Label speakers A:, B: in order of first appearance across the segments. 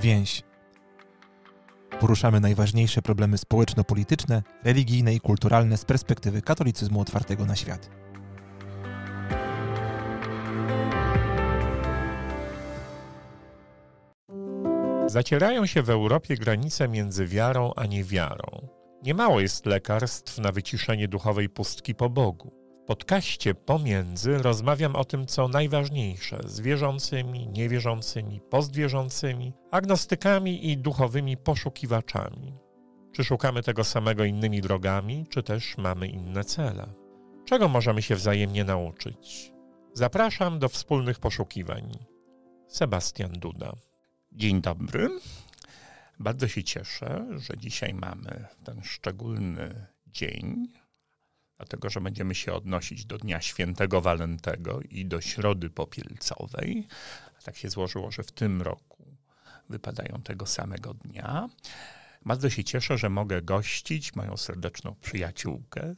A: więź. Poruszamy najważniejsze problemy społeczno-polityczne, religijne i kulturalne z perspektywy katolicyzmu otwartego na świat. Zacierają się w Europie granice między wiarą a niewiarą. Niemało jest lekarstw na wyciszenie duchowej pustki po Bogu podcaście pomiędzy rozmawiam o tym, co najważniejsze z wierzącymi, niewierzącymi, postwierzącymi, agnostykami i duchowymi poszukiwaczami. Czy szukamy tego samego innymi drogami, czy też mamy inne cele? Czego możemy się wzajemnie nauczyć? Zapraszam do wspólnych poszukiwań. Sebastian Duda. Dzień dobry. Bardzo się cieszę, że dzisiaj mamy ten szczególny dzień, dlatego że będziemy się odnosić do Dnia Świętego Walentego i do Środy Popielcowej. Tak się złożyło, że w tym roku wypadają tego samego dnia. Bardzo się cieszę, że mogę gościć moją serdeczną przyjaciółkę,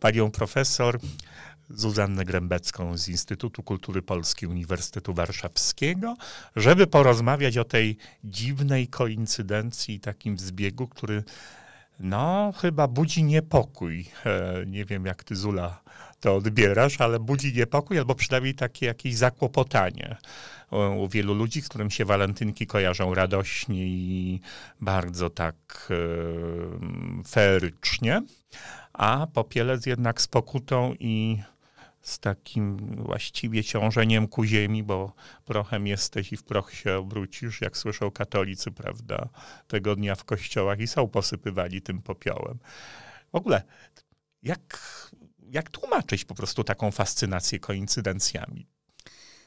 A: panią profesor Zuzannę Grębecką z Instytutu Kultury Polskiej Uniwersytetu Warszawskiego, żeby porozmawiać o tej dziwnej koincydencji, takim zbiegu, który no chyba budzi niepokój. E, nie wiem, jak ty Zula to odbierasz, ale budzi niepokój albo przynajmniej takie jakieś zakłopotanie u wielu ludzi, z którym się walentynki kojarzą radośnie i bardzo tak e, feerycznie, a popielec jednak z pokutą i z takim właściwie ciążeniem ku ziemi, bo prochem jesteś i w proch się obrócisz, jak słyszą katolicy, prawda, tego dnia w kościołach i są posypywali tym popiołem. W ogóle, jak, jak tłumaczyć po prostu taką fascynację koincydencjami?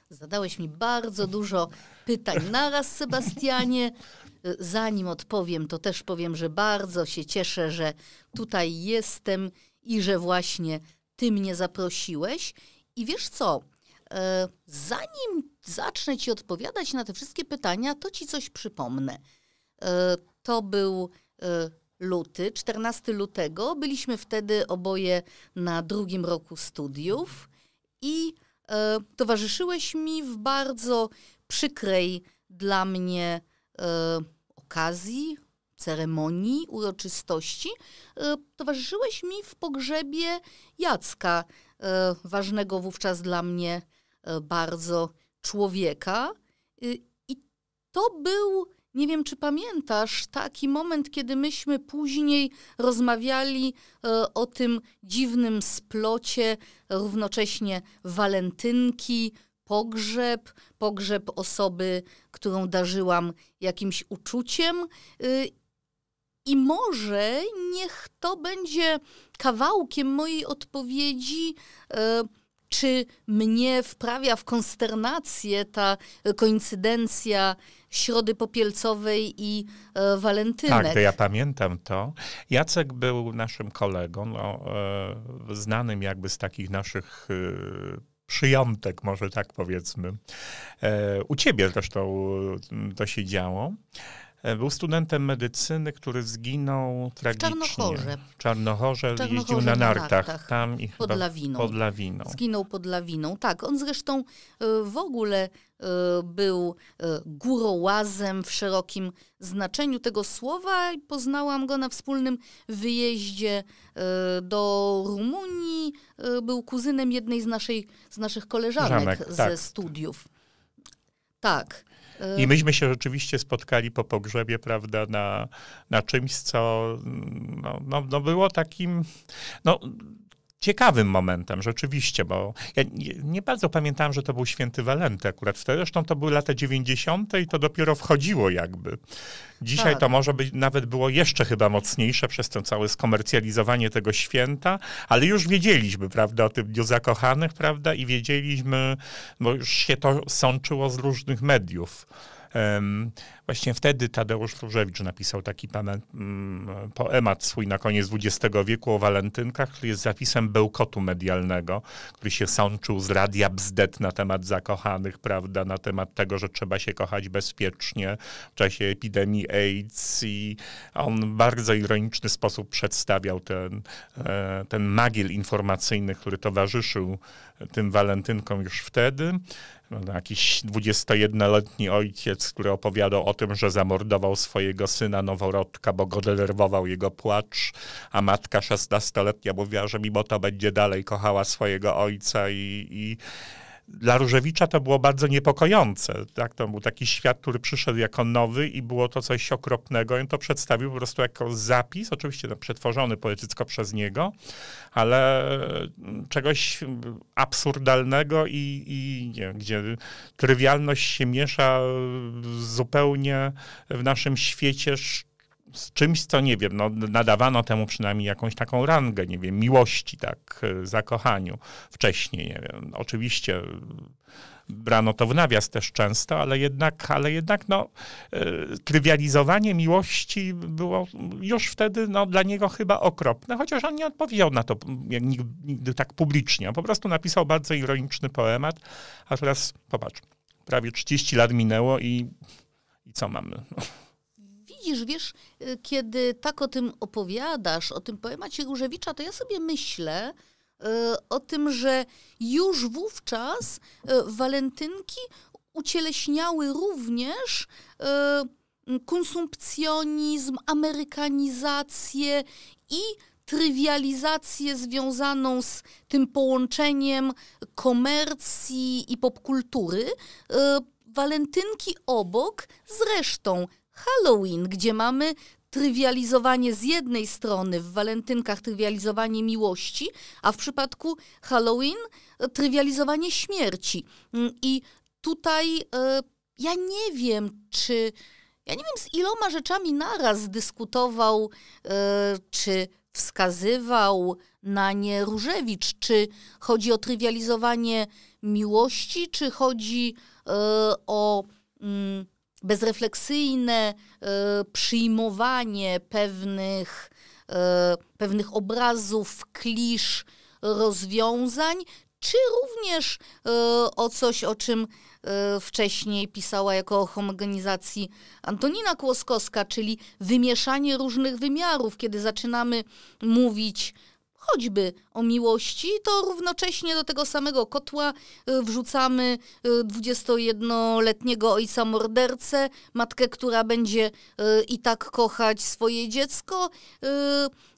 B: Zadałeś mi bardzo dużo pytań naraz, Sebastianie. Zanim odpowiem, to też powiem, że bardzo się cieszę, że tutaj jestem i że właśnie ty mnie zaprosiłeś. I wiesz co, e, zanim zacznę ci odpowiadać na te wszystkie pytania, to ci coś przypomnę. E, to był e, luty, 14 lutego. Byliśmy wtedy oboje na drugim roku studiów i towarzyszyłeś mi w bardzo przykrej dla mnie okazji, ceremonii, uroczystości, e, towarzyszyłeś mi w pogrzebie Jacka, e, ważnego wówczas dla mnie e, bardzo człowieka. I to był, nie wiem czy pamiętasz, taki moment, kiedy myśmy później rozmawiali o tym dziwnym splocie, równocześnie walentynki, pogrzeb, pogrzeb osoby, którą darzyłam jakimś uczuciem i może niech to będzie kawałkiem mojej odpowiedzi, e, czy mnie wprawia w konsternację ta koincydencja Środy Popielcowej i e, Walentynek. Tak, ja
A: pamiętam to. Jacek był naszym kolegą, no, e, znanym jakby z takich naszych przyjątek, może tak powiedzmy. U ciebie zresztą to się działo. E, był studentem medycyny, który zginął tragicznie. W Czarnochorze. W Czarnochorze, Czarnochorze jeździł na nartach, nartach. Tam i pod, lawiną. pod lawiną. Zginął
B: pod lawiną, tak. On zresztą e, w ogóle e, był górołazem w szerokim znaczeniu tego słowa. Poznałam go na wspólnym wyjeździe do Rumunii. Był kuzynem jednej z, naszej, z naszych koleżanek Żanek, ze tak. studiów. Tak. I myśmy
A: się rzeczywiście spotkali po pogrzebie, prawda, na, na czymś, co no, no, no było takim, no ciekawym momentem, rzeczywiście, bo ja nie, nie, bardzo pamiętam, że to był święty Walenty akurat wtedy. Zresztą to były lata 90. i to dopiero wchodziło jakby. Dzisiaj tak. to może być nawet było jeszcze chyba mocniejsze przez to całe skomercjalizowanie tego święta, ale już wiedzieliśmy, prawda, o tym Dniu Zakochanych, prawda, i wiedzieliśmy, bo już się to sączyło z różnych mediów. Właśnie wtedy Tadeusz Różewicz napisał taki mm, poemat swój na koniec XX wieku o walentynkach, który jest zapisem bełkotu medialnego, który się sączył z radia bzdet na temat zakochanych, prawda, na temat tego, że trzeba się kochać bezpiecznie w czasie epidemii AIDS i on w bardzo ironiczny sposób przedstawiał ten, e, ten magiel informacyjny, który towarzyszył tym walentynkom już wtedy jakiś 21-letni ojciec, który opowiadał o tym, że zamordował swojego syna noworodka, bo go denerwował jego płacz, a matka 16-letnia mówiła, że mimo to będzie dalej kochała swojego ojca i, i dla Różewicza to było bardzo niepokojące. Tak? To był taki świat, który przyszedł jako nowy i było to coś okropnego. I on to przedstawił po prostu jako zapis, oczywiście no, przetworzony poetycko przez niego, ale mm, czegoś mm, absurdalnego i, i nie, gdzie trywialność się miesza mm, zupełnie w naszym świecie z czymś, co nie wiem, no, nadawano temu przynajmniej jakąś taką rangę, nie wiem, miłości, tak, zakochaniu wcześniej, nie wiem. Oczywiście brano to w nawias też często, ale jednak, ale jednak no, y, trywializowanie miłości było już wtedy no, dla niego chyba okropne, chociaż on nie odpowiedział na to nigdy, nigdy tak publicznie. On po prostu napisał bardzo ironiczny poemat, a teraz popatrz, prawie 30 lat minęło i, i co mamy? No.
B: widzisz, wiesz, y, kiedy tak o tym opowiadasz, o tym poemacie Różewicza, to ja sobie myślę y, o tym, że już wówczas y, walentynki ucieleśniały również konsumpcjonizm, amerykanizację i trywializację związaną z tym połączeniem komercji i popkultury. Walentynki obok zresztą Halloween, gdzie mamy trywializowanie z jednej strony, w walentynkach trywializowanie miłości, a w przypadku Halloween e, trywializowanie śmierci. Mm, I tutaj e, ja nie wiem, czy. Ja nie wiem, z iloma rzeczami naraz dyskutował, e, czy wskazywał na nie Różewicz, czy chodzi o trywializowanie miłości, czy chodzi o. Mm, bezrefleksyjne e, przyjmowanie pewnych, e, pewnych obrazów, klisz, rozwiązań, czy również e, o coś, o czym wcześniej pisała jako o homogenizacji Antonina Kłoskowska, czyli wymieszanie różnych wymiarów, kiedy zaczynamy mówić choćby o miłości, to równocześnie do tego samego kotła y, wrzucamy 21-letniego y, ojca mordercę, matkę, która będzie y, i tak kochać swoje dziecko,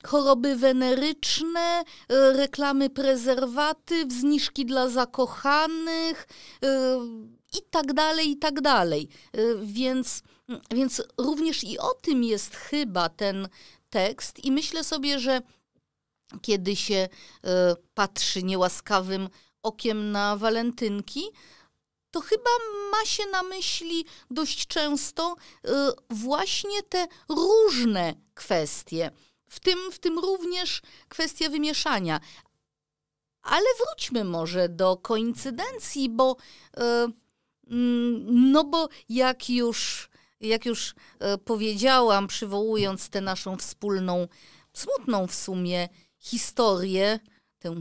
B: choroby weneryczne, reklamy prezerwatyw, zniżki dla zakochanych i tak dalej, i tak dalej. Więc, więc również i o tym jest chyba ten tekst i myślę sobie, że kiedy się e, patrzy niełaskawym okiem na walentynki, to chyba ma się na myśli dość często e, właśnie te różne kwestie, w tym, w tym również kwestia wymieszania. Ale wróćmy może do koincydencji, bo, e, mm, no bo jak już, jak już powiedziałam, przywołując tę naszą wspólną, smutną w sumie historię, tę,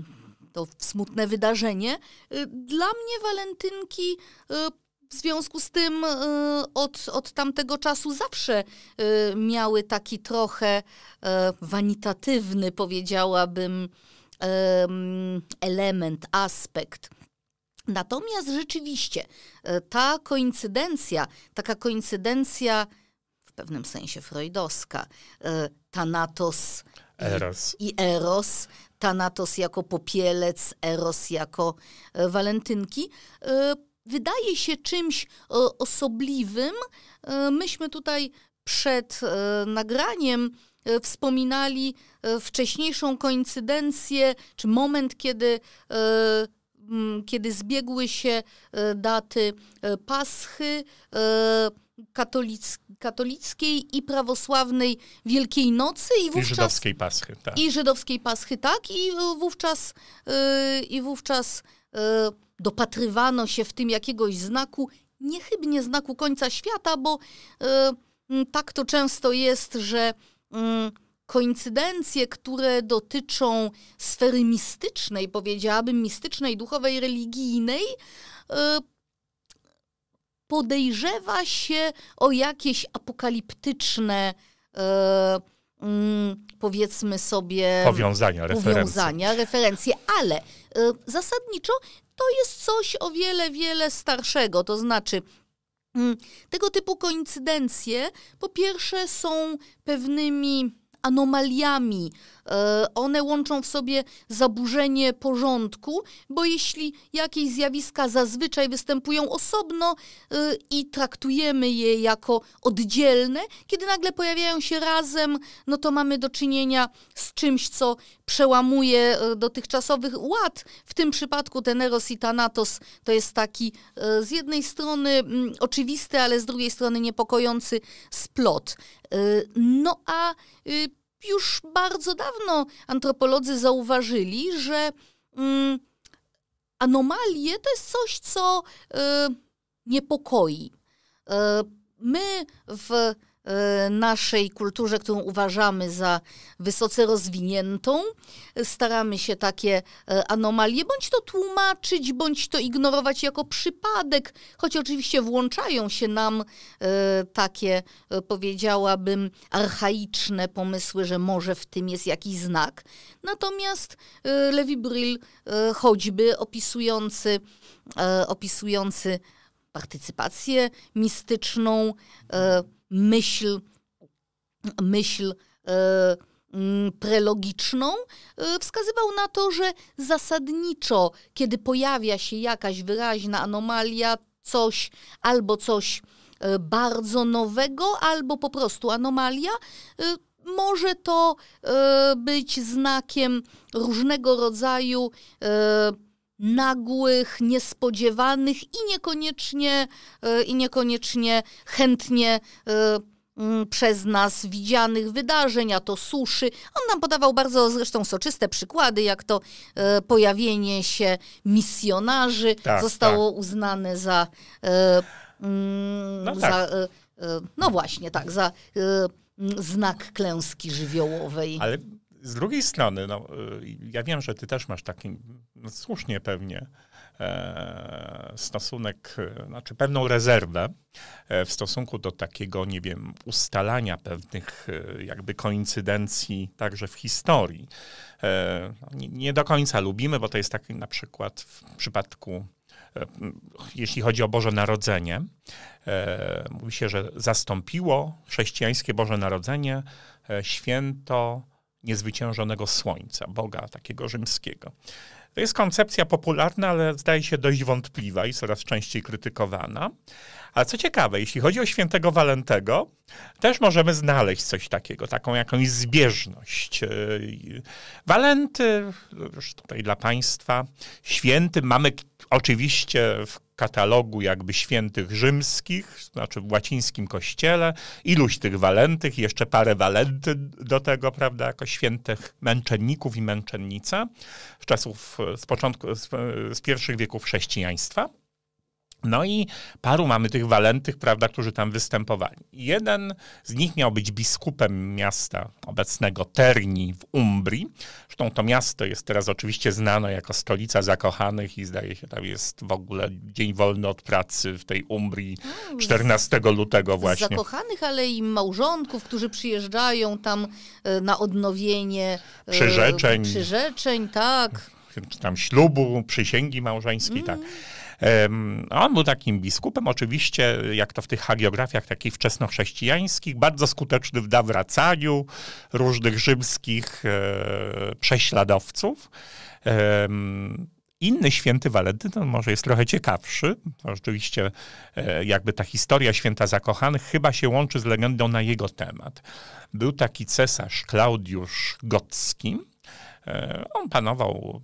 B: to smutne wydarzenie. Y, dla mnie walentynki y, w związku z tym y, od, od tamtego czasu zawsze miały taki trochę wanitatywny, powiedziałabym, element, aspekt. Natomiast rzeczywiście ta koincydencja, taka koincydencja w pewnym sensie freudowska, Thanatos Eros. I, I Eros, Thanatos jako popielec, Eros jako e, walentynki. E, wydaje się czymś e, osobliwym. Myśmy tutaj przed nagraniem wspominali wcześniejszą koincydencję, czy moment, kiedy, kiedy zbiegły się daty Paschy, katolic, katolickiej i prawosławnej Wielkiej Nocy i wówczas... I
A: żydowskiej Paschy, tak. I
B: żydowskiej Paschy, tak. I e, wówczas, yy, i wówczas yy, dopatrywano się w tym jakiegoś znaku, niechybnie znaku końca świata, bo yy, tak to często jest, że koincydencje, które dotyczą sfery mistycznej, powiedziałabym, mistycznej, duchowej, religijnej, podejrzewa się o jakieś apokaliptyczne, e, mm, powiedzmy sobie, powiązania, referencje, powiązania, referencje ale e, zasadniczo to jest coś o wiele, wiele starszego. To znaczy, mm, tego typu koincydencje, po pierwsze, są pewnymi anomaliami E, one łączą w sobie zaburzenie porządku, bo jeśli jakieś zjawiska zazwyczaj występują osobno e, i traktujemy je jako oddzielne, kiedy nagle pojawiają się razem, no to mamy do czynienia z czymś, co przełamuje e, dotychczasowych ład. W tym przypadku ten Eros i Thanatos to jest taki z jednej strony mm, oczywisty, ale z drugiej strony niepokojący splot. No a y, już bardzo dawno antropolodzy zauważyli, że mm, anomalie to jest coś, co y, niepokoi. Y, my w E, naszej kulturze, którą uważamy za wysoce rozwiniętą. Staramy się takie e, anomalie bądź to tłumaczyć, bądź to ignorować jako przypadek, choć oczywiście włączają się nam e, takie, powiedziałabym, archaiczne pomysły, że może w tym jest jakiś znak. Natomiast Levi Brill choćby opisujący, opisujący partycypację mistyczną, myśl, myśl e, mm, prelogiczną, e, wskazywał na to, że zasadniczo, kiedy pojawia się jakaś wyraźna anomalia, coś albo coś e, bardzo nowego, albo po prostu anomalia, może to być znakiem różnego rodzaju nagłych, niespodziewanych i niekoniecznie, e, i niekoniecznie chętnie e, mm, przez nas widzianych wydarzeń, a to suszy. On nam podawał bardzo zresztą soczyste przykłady, jak to e, pojawienie się misjonarzy tak, tak. zostało tak. uznane za. E, mm, no, tak. za, tak. e, no właśnie, tak, za mm, znak klęski żywiołowej. Ale
A: z drugiej strony, no, y, ja wiem, że ty też masz taki, no, słusznie pewnie, e, stosunek, e, znaczy pewną rezerwę e, w stosunku do takiego, nie wiem, ustalania pewnych e, jakby koincydencji także w historii. E, no, nie, nie do końca lubimy, bo to jest taki na przykład w przypadku jeśli chodzi o Boże Narodzenie. E, mówi się, że zastąpiło chrześcijańskie Boże Narodzenie święto niezwyciężonego słońca, Boga takiego rzymskiego. To jest koncepcja popularna, ale zdaje się dość wątpliwa i coraz częściej krytykowana. Ale co ciekawe, jeśli chodzi o świętego Walentego, też możemy znaleźć coś takiego, taką jakąś zbieżność. Yy, Walenty, yy, już tutaj dla Państwa, święty mamy Oczywiście w katalogu jakby świętych rzymskich, znaczy w łacińskim kościele, iluś tych walentych, jeszcze parę walenty do tego, prawda, jako świętych męczenników i męczennica z czasów, z początku, z, z pierwszych wieków chrześcijaństwa. No i paru mamy tych walentych, prawda, którzy tam występowali. Jeden z nich miał być biskupem miasta obecnego Terni w Umbrii. Zresztą to miasto jest teraz oczywiście znane jako stolica zakochanych i zdaje się tam jest w ogóle dzień wolny od pracy w tej Umbrii 14 lutego właśnie.
B: zakochanych, ale i małżonków, którzy przyjeżdżają tam e, na odnowienie e, przyrzeczeń. Przyrzeczeń, tak.
A: Czy tam ślubu, przysięgi małżeńskiej, tak. mm. tak. On był takim biskupem, oczywiście, jak to w tych hagiografiach takich wczesnochrześcijańskich, bardzo skuteczny w nawracaniu różnych rzymskich e, prześladowców. Inny święty to może jest trochę ciekawszy. To rzeczywiście, e, jakby ta historia święta zakochanych chyba się łączy z legendą na jego temat. Był taki cesarz Klaudiusz Gotski. E, on panował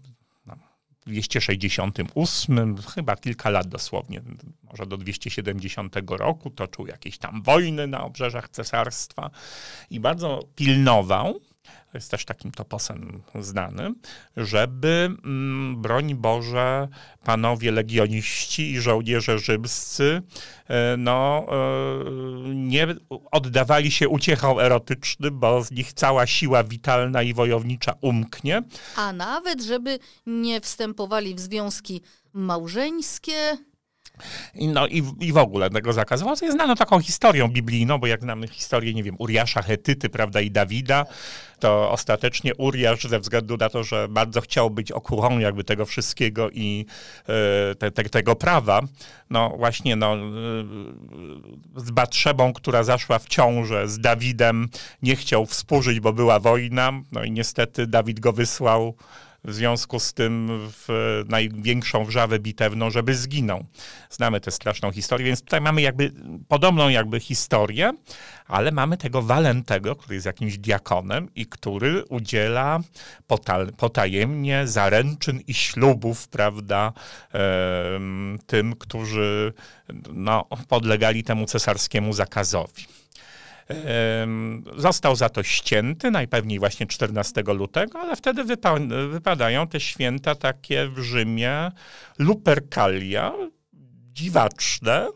A: 268, chyba kilka lat dosłownie, może do 270 roku, toczył jakieś tam wojny na obrzeżach cesarstwa i bardzo pilnował, jest też takim toposem znanym, żeby, mm, broń Boże, panowie legioniści i żołnierze rzymscy e, no, e, nie oddawali się uciechom erotycznym, bo z nich cała siła witalna i wojownicza umknie.
B: A nawet, żeby nie wstępowali w związki małżeńskie,
A: i, no i, i w ogóle tego zakazu. Jest znano taką historią biblijną, bo jak znamy historię, nie wiem, Uriasza, Hetyty, prawda, i Dawida, to ostatecznie Uriasz ze względu na to, że bardzo chciał być okurą jakby tego wszystkiego i e, te, te, tego prawa, no właśnie no, e, z Batrzebą, która zaszła w ciąże z Dawidem, nie chciał współżyć, bo była wojna, no i niestety Dawid go wysłał w związku z tym w największą wrzawę bitewną, żeby zginął. Znamy tę straszną historię, więc tutaj mamy jakby podobną jakby historię, ale mamy tego Walentego, który jest jakimś diakonem i który udziela potajemnie zaręczyn i ślubów, prawda, tym, którzy no, podlegali temu cesarskiemu zakazowi. Został za to ścięty, najpewniej właśnie 14 lutego, ale wtedy wypa wypadają te święta takie w Rzymie Lupercalia, dziwaczne,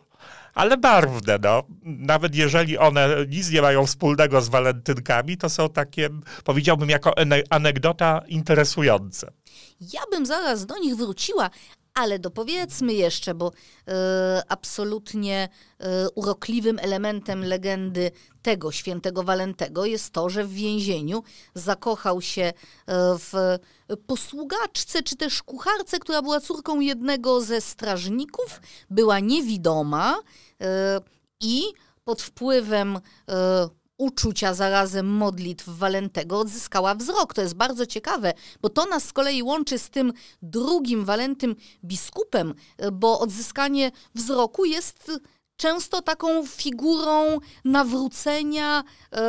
A: ale barwne. No. Nawet jeżeli one nic nie mają wspólnego z walentynkami, to są takie, powiedziałbym, jako anegdota interesujące.
B: Ja bym zaraz do nich wróciła, ale dopowiedzmy jeszcze, bo e, absolutnie e, urokliwym elementem legendy tego świętego Walentego jest to, że w więzieniu zakochał się e, w posługaczce czy też kucharce, która była córką jednego ze strażników, była niewidoma i pod wpływem uczucia zarazem modlitw Walentego odzyskała wzrok. To jest bardzo ciekawe, bo to nas z kolei łączy z tym drugim Walentym biskupem, bo odzyskanie wzroku jest często taką figurą nawrócenia. Yy,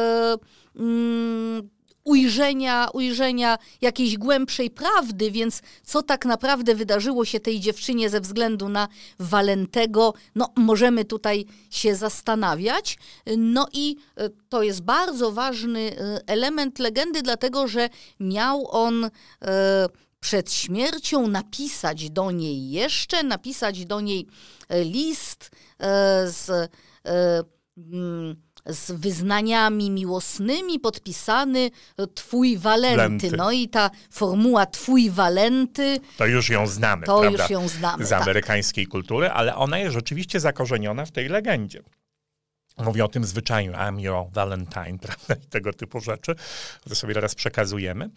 B: ujrzenia, ujrzenia jakiejś głębszej prawdy, więc co tak naprawdę wydarzyło się tej dziewczynie ze względu na Walentego, no możemy tutaj się zastanawiać. No i e, to jest bardzo ważny e, element legendy, dlatego że miał on e, przed śmiercią napisać do niej jeszcze, napisać do niej list z z wyznaniami miłosnymi podpisany Twój Walenty. Lenty. No i ta formuła Twój Walenty.
A: To już ją znamy, to prawda? już ją znamy. Z tak. amerykańskiej kultury, ale ona jest rzeczywiście zakorzeniona w tej legendzie. Mówię o tym zwyczaju I'm your Valentine, prawda? I tego typu rzeczy, które sobie teraz przekazujemy.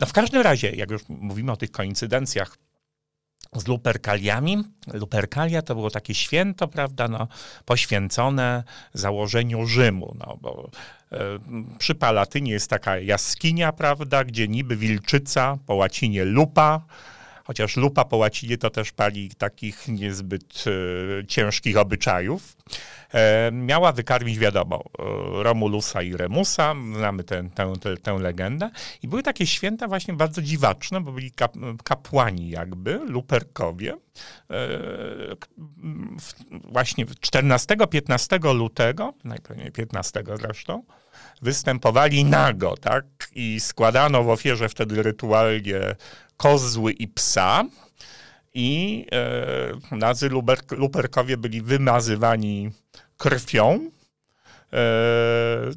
A: No w każdym razie, jak już mówimy o tych koincydencjach, z Luperkaliami. Luperkalia to było takie święto, prawda, no, poświęcone założeniu Rzymu, no, bo e, przy Palatynie jest taka jaskinia, prawda, gdzie niby wilczyca, po łacinie lupa, chociaż lupa po łacinie to też pali takich niezbyt e, ciężkich obyczajów, e, miała wykarmić, wiadomo, e, Romulusa i Remusa, znamy tę, tę, legendę. I były takie święta właśnie bardzo dziwaczne, bo byli kap, kapłani jakby, luperkowie. E, w, właśnie 14-15 lutego, najpewniej 15 zresztą, występowali nago, tak? I składano w ofierze wtedy rytualnie kozły i psa. I e, nazy luberk, luperkowie byli wymazywani krwią e,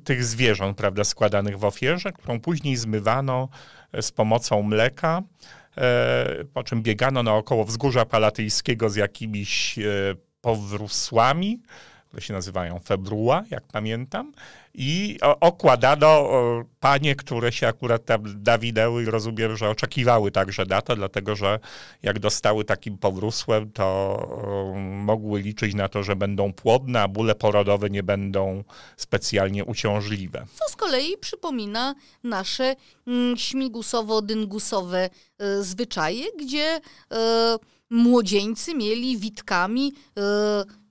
A: tych zwierząt, prawda, składanych w ofierze, którą później zmywano e, z pomocą mleka, e, po czym biegano naokoło wzgórza palatyjskiego z jakimiś e, powrósłami, które się nazywają Februa, jak pamiętam, i okładano panie, które się akurat tam dawideły i rozumiem, że oczekiwały także na to, dlatego że jak dostały takim powrósłem, to mogły liczyć na to, że będą płodne, a bóle porodowe nie będą specjalnie uciążliwe.
B: Co z kolei przypomina nasze mm, śmigusowo-dyngusowe e, zwyczaje, gdzie e, młodzieńcy mieli witkami e,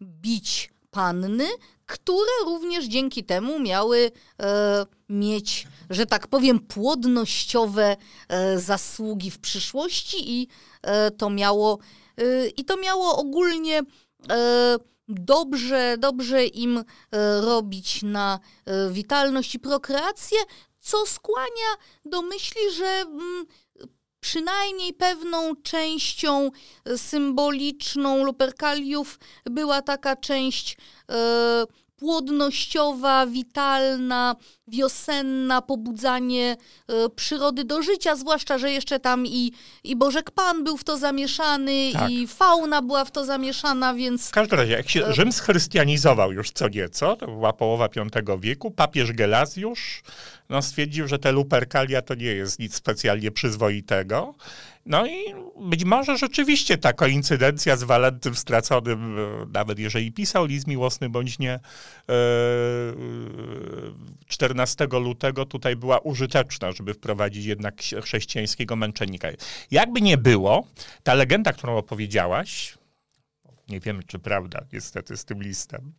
B: bić panny, które również dzięki temu miały e, mieć, że tak powiem, płodnościowe e, zasługi w przyszłości i e, to miało e, i to miało ogólnie e, dobrze, dobrze im e, robić na witalność i prokreację, co skłania do myśli, że mm, przynajmniej pewną częścią symboliczną luperkaliów była taka część e, płodnościowa, witalna, wiosenna, pobudzanie y, przyrody do życia, zwłaszcza, że jeszcze tam i, i Bożek Pan był w to zamieszany, tak. i fauna była w to zamieszana, więc...
A: W każdym razie, jak się e, Rzym schrystianizował już co nieco, to była połowa V wieku, papież Gelazjusz no, stwierdził, że te luperkalia to nie jest nic specjalnie przyzwoitego no i być może rzeczywiście ta koincydencja z Walentym Straconym, e, nawet jeżeli pisał list miłosny bądź nie, 14 e, e, lutego tutaj była użyteczna, żeby wprowadzić jednak chrześcijańskiego męczennika. Jakby nie było, ta legenda, którą opowiedziałaś, nie wiem czy prawda niestety z tym listem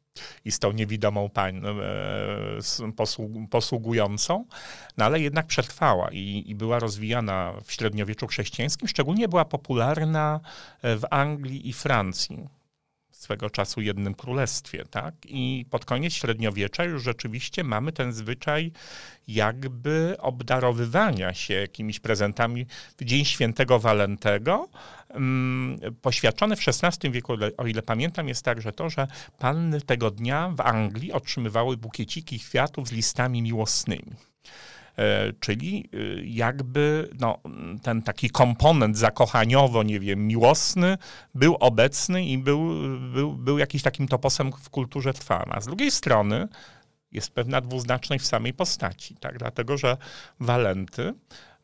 A: i z tą niewidomą pań, e, posługującą, no ale jednak przetrwała i, i, była rozwijana w średniowieczu chrześcijańskim, szczególnie była popularna e, w Anglii i Francji swego czasu jednym królestwie, tak? I pod koniec średniowiecza już rzeczywiście mamy ten zwyczaj jakby obdarowywania się jakimiś prezentami w Dzień Świętego Walentego. Mm, Poświadczone w XVI wieku, o ile pamiętam, jest także to, że panny tego dnia w Anglii otrzymywały bukieciki kwiatów z listami miłosnymi. E, czyli e, jakby no, ten taki komponent zakochaniowo, nie wiem, miłosny był obecny i był, był, był jakiś takim toposem w kulturze trwała. Z drugiej strony jest pewna dwuznaczność w samej postaci, tak? dlatego że Walenty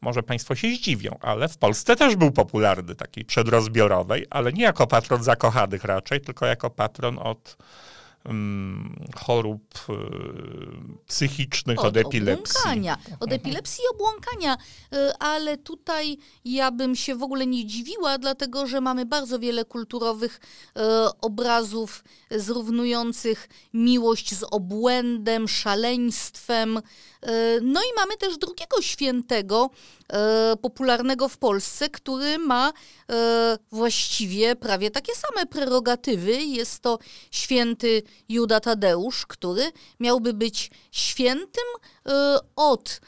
A: może Państwo się zdziwią, ale w Polsce też był popularny, takiej przedrozbiorowej, ale nie jako patron zakochanych raczej, tylko jako patron od Mm, chorób y, psychicznych, od, od epilepsji.
B: Obłąkania. Od mhm. epilepsji i obłąkania, y, ale tutaj ja bym się w ogóle nie dziwiła, dlatego że mamy bardzo wiele kulturowych y, obrazów zrównujących miłość z obłędem, szaleństwem. No i mamy też drugiego świętego, popularnego w Polsce, który ma właściwie prawie takie same prerogatywy. Jest to święty Juda Tadeusz, który miałby być świętym y, od y,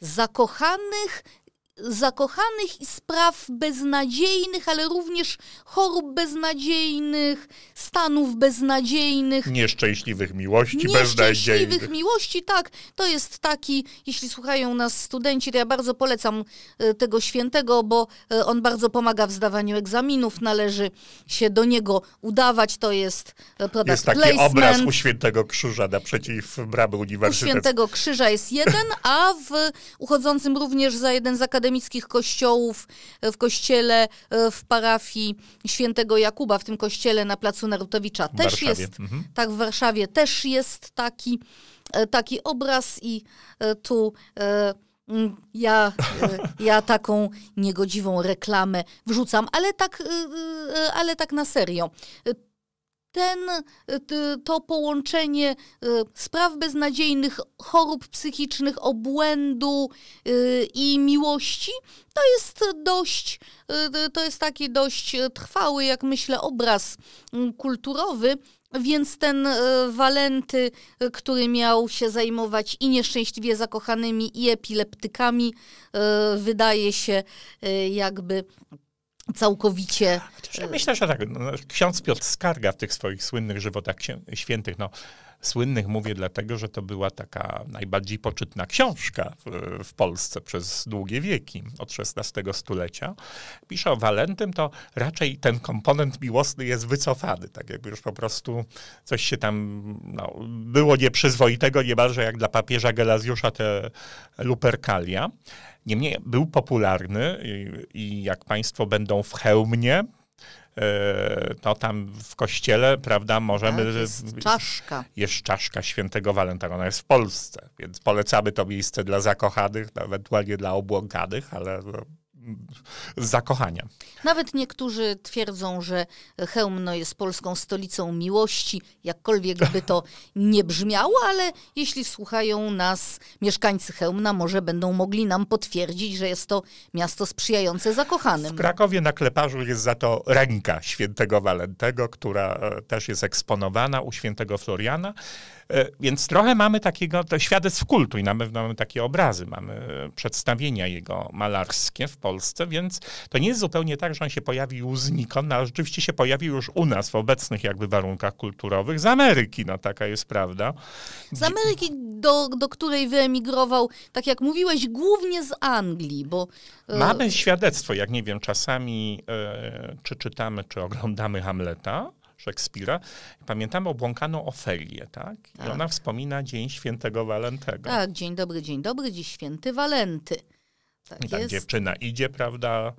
B: zakochanych zakochanych i spraw beznadziejnych, ale również chorób beznadziejnych, stanów beznadziejnych.
A: Nieszczęśliwych miłości Nieszczęśliwych beznadziejnych. Nieszczęśliwych
B: miłości, tak. To jest taki, jeśli słuchają nas studenci, to ja bardzo polecam e, tego świętego, bo e, on bardzo pomaga w zdawaniu egzaminów, należy się do niego udawać, to jest e, product Jest taki placement. obraz u
A: świętego krzyża naprzeciw bramy uniwersytetu. U świętego
B: krzyża jest jeden, a w uchodzącym również za jeden z akademików akademickich kościołów, e, w kościele e, w parafii świętego Jakuba, w tym kościele na placu Narutowicza też jest, mhm. tak w Warszawie też jest taki, e, taki obraz i tu ja, ja taką niegodziwą reklamę wrzucam, ale tak, ale tak na serio ten, to połączenie y, spraw beznadziejnych, chorób psychicznych, obłędu y, i miłości, to jest dość, y, to jest taki dość trwały, jak myślę, obraz mm, kulturowy. Więc ten Walenty, który miał się zajmować i nieszczęśliwie zakochanymi, i epileptykami, wydaje się jakby całkowicie.
A: Myślę, że tak. No, ksiądz Piotr Skarga w tych swoich słynnych żywotach świętych no, Słynnych mówię dlatego, że to była taka najbardziej poczytna książka w, w Polsce przez długie wieki, od XVI stulecia. Pisze o Walentym, to raczej ten komponent miłosny jest wycofany, tak jakby już po prostu coś się tam no, było nieprzyzwoitego, niemalże jak dla papieża Gelazjusza te luperkalia. Niemniej był popularny i, i jak Państwo będą w hełmie, E, no tam w kościele, prawda, możemy... Tak, jest czaszka. Jest czaszka świętego Walentego, ona jest w Polsce, więc polecamy to miejsce dla zakochanych, ewentualnie dla obłąkanych, ale no, zakochania.
B: Nawet niektórzy twierdzą, że Chełmno jest polską stolicą miłości, jakkolwiek by to nie brzmiało, ale jeśli słuchają nas mieszkańcy Chełmna, może będą mogli nam potwierdzić, że jest to miasto sprzyjające zakochanym. W
A: Krakowie na Kleparzu jest za to ręka świętego Walentego, która e, też jest eksponowana u świętego Floriana. E, więc trochę mamy takiego, to świadectw kultu i na pewno mamy takie obrazy, mamy przedstawienia jego malarskie w Polsce, więc to nie jest zupełnie tak, że on się pojawił znikąd, no, ale rzeczywiście się pojawił już u nas w obecnych jakby warunkach kulturowych z Ameryki, no taka jest prawda.
B: Z Ameryki, do, do której wyemigrował, tak jak mówiłeś, głównie z Anglii, bo... E, mamy
A: świadectwo, jak nie wiem, czasami e, czy czytamy, czy oglądamy Hamleta, Szekspira. Pamiętamy obłąkaną Ofelię, tak? I tak. ona wspomina Dzień Świętego Walentego. Tak,
B: dzień dobry, dzień dobry, dziś święty Walenty. Tak, I tak jest.
A: dziewczyna idzie, prawda?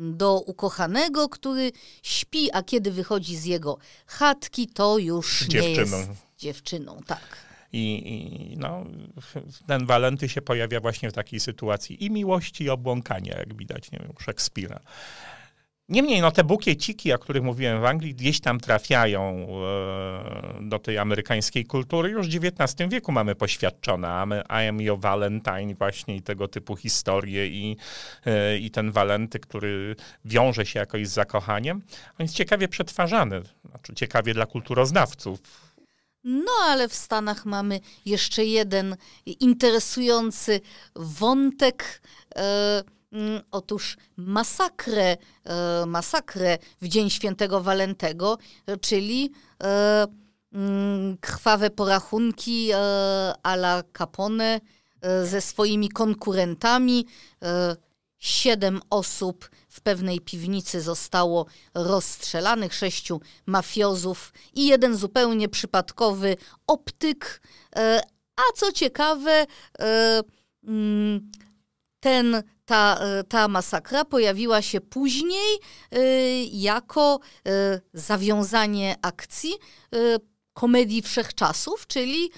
B: do ukochanego, który śpi, a kiedy wychodzi z jego chatki, to już dziewczyną. nie jest dziewczyną, tak.
A: I, I, no, ten Walenty się pojawia właśnie w takiej sytuacji i miłości, i obłąkania, jak widać, nie wiem, Szekspira. Niemniej no, te bukieciki, o których mówiłem w Anglii, gdzieś tam trafiają e, do tej amerykańskiej kultury. Już w XIX wieku mamy poświadczone I am your Valentine właśnie i tego typu historie i, e, i ten Walenty, który wiąże się jakoś z zakochaniem. On jest ciekawie przetwarzany, znaczy ciekawie dla kulturoznawców.
B: No, ale w Stanach mamy jeszcze jeden interesujący wątek. E, Mm, otóż masakrę, e, masakrę w Dzień Świętego Walentego, e, czyli e, mm, krwawe porachunki Ala Capone ze swoimi konkurentami. Siedem osób w pewnej piwnicy zostało rozstrzelanych, sześciu mafiozów i jeden zupełnie przypadkowy optyk. A co ciekawe, mm, ten ta, y, ta masakra pojawiła się później y, jako y, zawiązanie akcji komedii wszechczasów, czyli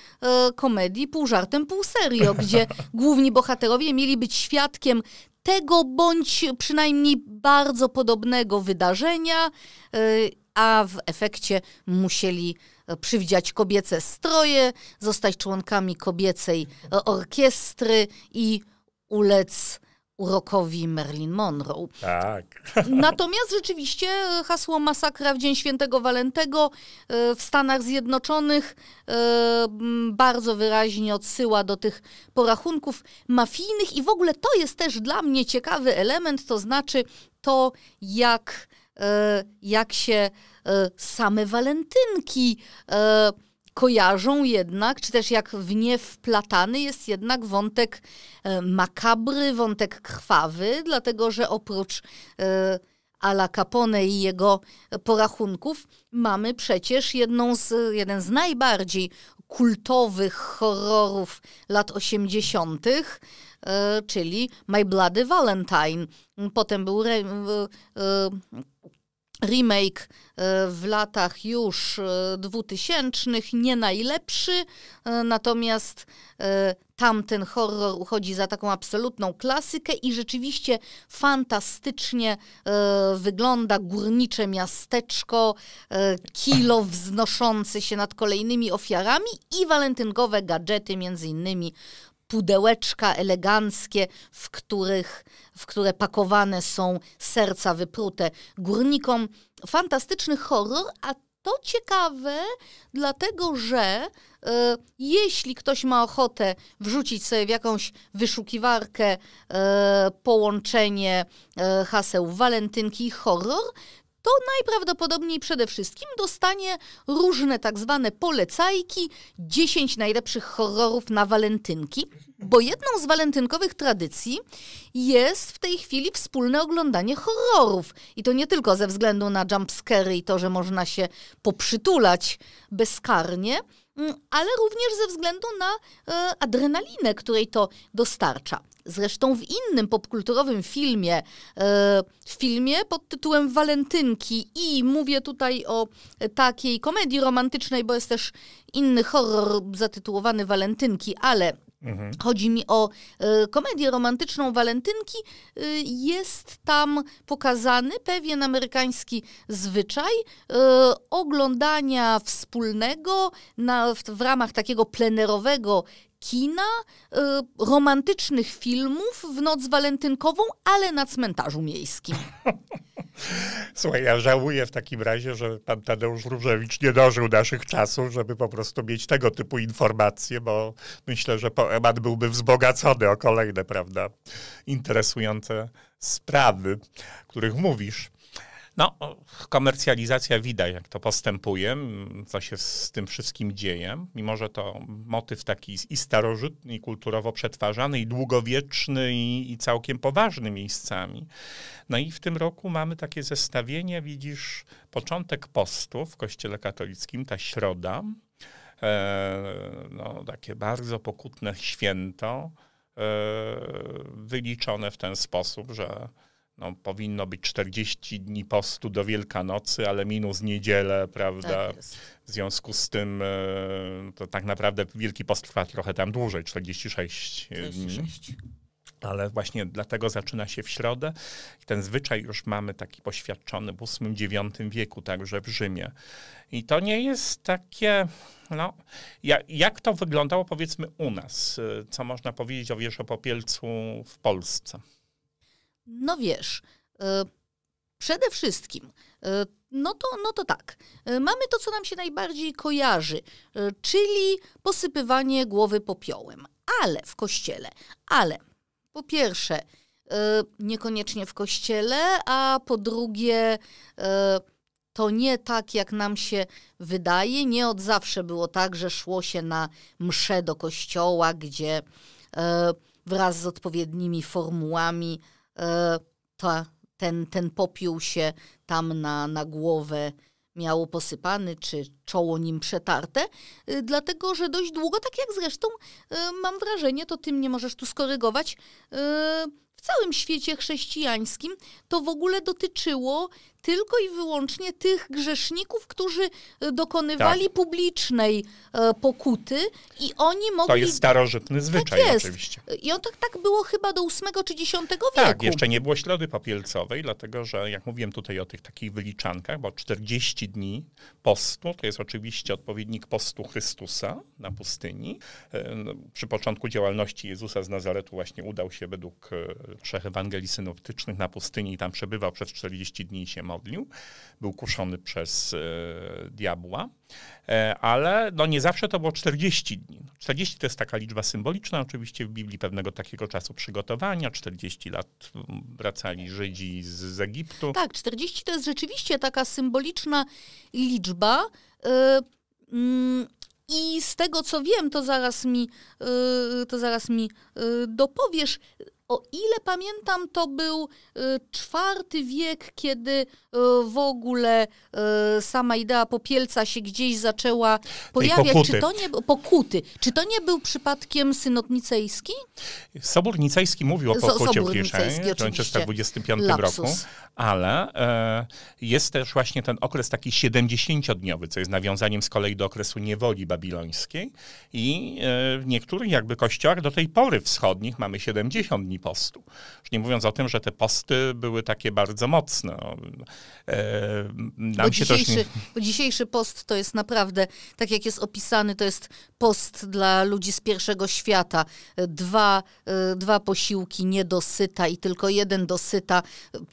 B: komedii pół żartem, pół serio, gdzie główni bohaterowie mieli być świadkiem tego bądź przynajmniej bardzo podobnego wydarzenia, a w efekcie musieli e, przywdziać kobiece stroje, zostać członkami kobiecej e, orkiestry i ulec urokowi Marilyn Monroe. Tak. Natomiast rzeczywiście e, hasło masakra w Dzień Świętego Walentego e, w Stanach Zjednoczonych e, bardzo wyraźnie odsyła do tych porachunków mafijnych i w ogóle to jest też dla mnie ciekawy element, to znaczy to jak, jak się same walentynki kojarzą jednak, czy też jak w nie wplatany jest jednak wątek e, makabry, wątek krwawy, dlatego że oprócz e, Ala Capone i jego porachunków mamy przecież jedną z, jeden z najbardziej kultowych horrorów lat 80., e, czyli My Bloody Valentine. Potem był re, remake e, w latach już 2000, e, nie najlepszy, e, natomiast tamten horror uchodzi za taką absolutną klasykę i rzeczywiście fantastycznie wygląda górnicze miasteczko, kilo wznoszące się nad kolejnymi ofiarami i walentynkowe gadżety, między innymi pudełeczka eleganckie, w, których, w które pakowane są serca wyprute górnikom. Fantastyczny horror, a to ciekawe, dlatego że e, jeśli ktoś ma ochotę wrzucić sobie w jakąś wyszukiwarkę e, połączenie y, haseł walentynki i horror, to najprawdopodobniej przede wszystkim dostanie różne tak zwane polecajki 10 najlepszych horrorów na walentynki, bo jedną z walentynkowych tradycji jest w tej chwili wspólne oglądanie horrorów. I to nie tylko ze względu na jumpscary i to, że można się poprzytulać bezkarnie, mm, ale również ze względu na e, adrenalinę, której to dostarcza. Zresztą w innym popkulturowym filmie, e, w filmie pod tytułem Walentynki i mówię tutaj o takiej komedii romantycznej, bo jest też inny horror zatytułowany Walentynki, ale Mhm. Chodzi mi o e, komedię romantyczną Walentynki. E, jest tam pokazany pewien amerykański zwyczaj oglądania wspólnego na, w, w, ramach takiego plenerowego kina, y, romantycznych filmów w noc walentynkową, ale na cmentarzu miejskim.
A: Słuchaj, ja żałuję w takim razie, że pan Tadeusz Różewicz nie dożył naszych czasów, żeby po prostu mieć tego typu informacje, bo myślę, że poemat byłby wzbogacony o kolejne, prawda, interesujące sprawy, o których mówisz. No, komercjalizacja widać, jak to postępuje, co się z tym wszystkim dzieje, mimo że to motyw taki i starożytny, i kulturowo przetwarzany, i długowieczny, i, i całkiem poważny miejscami. No i w tym roku mamy takie zestawienie, widzisz, początek postu w Kościele Katolickim, ta środa, e, no, takie bardzo pokutne święto, e, wyliczone w ten sposób, że no, powinno być 40 dni postu do Wielkanocy, ale minus niedzielę, prawda? Tak w związku z tym e, to tak naprawdę Wielki Post trwa trochę tam dłużej, 46, 46. dni. Ale właśnie dlatego zaczyna się w środę. I ten zwyczaj już mamy taki poświadczony w VIII-IX wieku, także w Rzymie. I to nie jest takie. No, jak, jak to wyglądało, powiedzmy, u nas? E, co można powiedzieć o Popielcu w Polsce?
B: No wiesz, y, przede wszystkim, y, no to, no to tak, y, mamy to, co nam się najbardziej kojarzy, czyli posypywanie głowy popiołem, ale w kościele, ale po pierwsze, niekoniecznie w kościele, a po drugie, to nie tak, jak nam się wydaje. Nie od zawsze było tak, że szło się na mszę do kościoła, gdzie wraz z odpowiednimi formułami E, ta, ten, ten popiół się tam na, na głowę miało posypany, czy czoło nim przetarte, y, dlatego że dość długo, tak jak zresztą y, mam wrażenie, to tym nie możesz tu skorygować, y, w całym świecie chrześcijańskim to w ogóle dotyczyło tylko i wyłącznie tych grzeszników, którzy e, dokonywali tak. publicznej e, pokuty i oni mogli... To jest
A: starożytny tak zwyczaj tak jest. oczywiście.
B: I on tak, tak było chyba do 8 czy 10 tak, wieku. Tak, jeszcze
A: nie było ślady popielcowej, dlatego że jak mówiłem tutaj o tych takich wyliczankach, bo 40 dni postu to jest oczywiście odpowiednik postu Chrystusa na pustyni. E, no, przy początku działalności Jezusa z Nazaretu właśnie udał się według trzech Ewangelii synoptycznych na pustyni i tam przebywał przez 40 dni i się modlił. Był kuszony przez e, diabła, e, ale no nie zawsze to było 40 dni. 40 to jest taka liczba symboliczna, oczywiście w Biblii pewnego takiego czasu przygotowania. 40 lat mm, wracali Żydzi z, z Egiptu. Tak,
B: 40 to jest rzeczywiście taka symboliczna liczba. E, mm, I z tego co wiem, to zaraz mi, to zaraz mi dopowiesz, o ile pamiętam, to był y, czwarty wiek, kiedy y, w ogóle y, sama idea popielca się gdzieś zaczęła pojawiać. Czy to nie, pokuty. Czy to nie był przypadkiem synod nicejski?
A: Sobór nicejski mówił o pokucie w Kieszeni w 1925 Lapsus. roku, ale e, jest też właśnie ten okres taki 70-dniowy, co jest nawiązaniem z kolei do okresu niewoli babilońskiej i e, w niektórych jakby kościołach do tej pory wschodnich mamy 70 dni linii postu. Już nie mówiąc o tym, że te posty były takie bardzo mocne. E, nam się dzisiejszy, nie...
B: bo dzisiejszy post to jest naprawdę, tak jak jest opisany, to jest post dla ludzi z pierwszego świata. Dwa, e, dwa posiłki niedosyta i tylko jeden dosyta.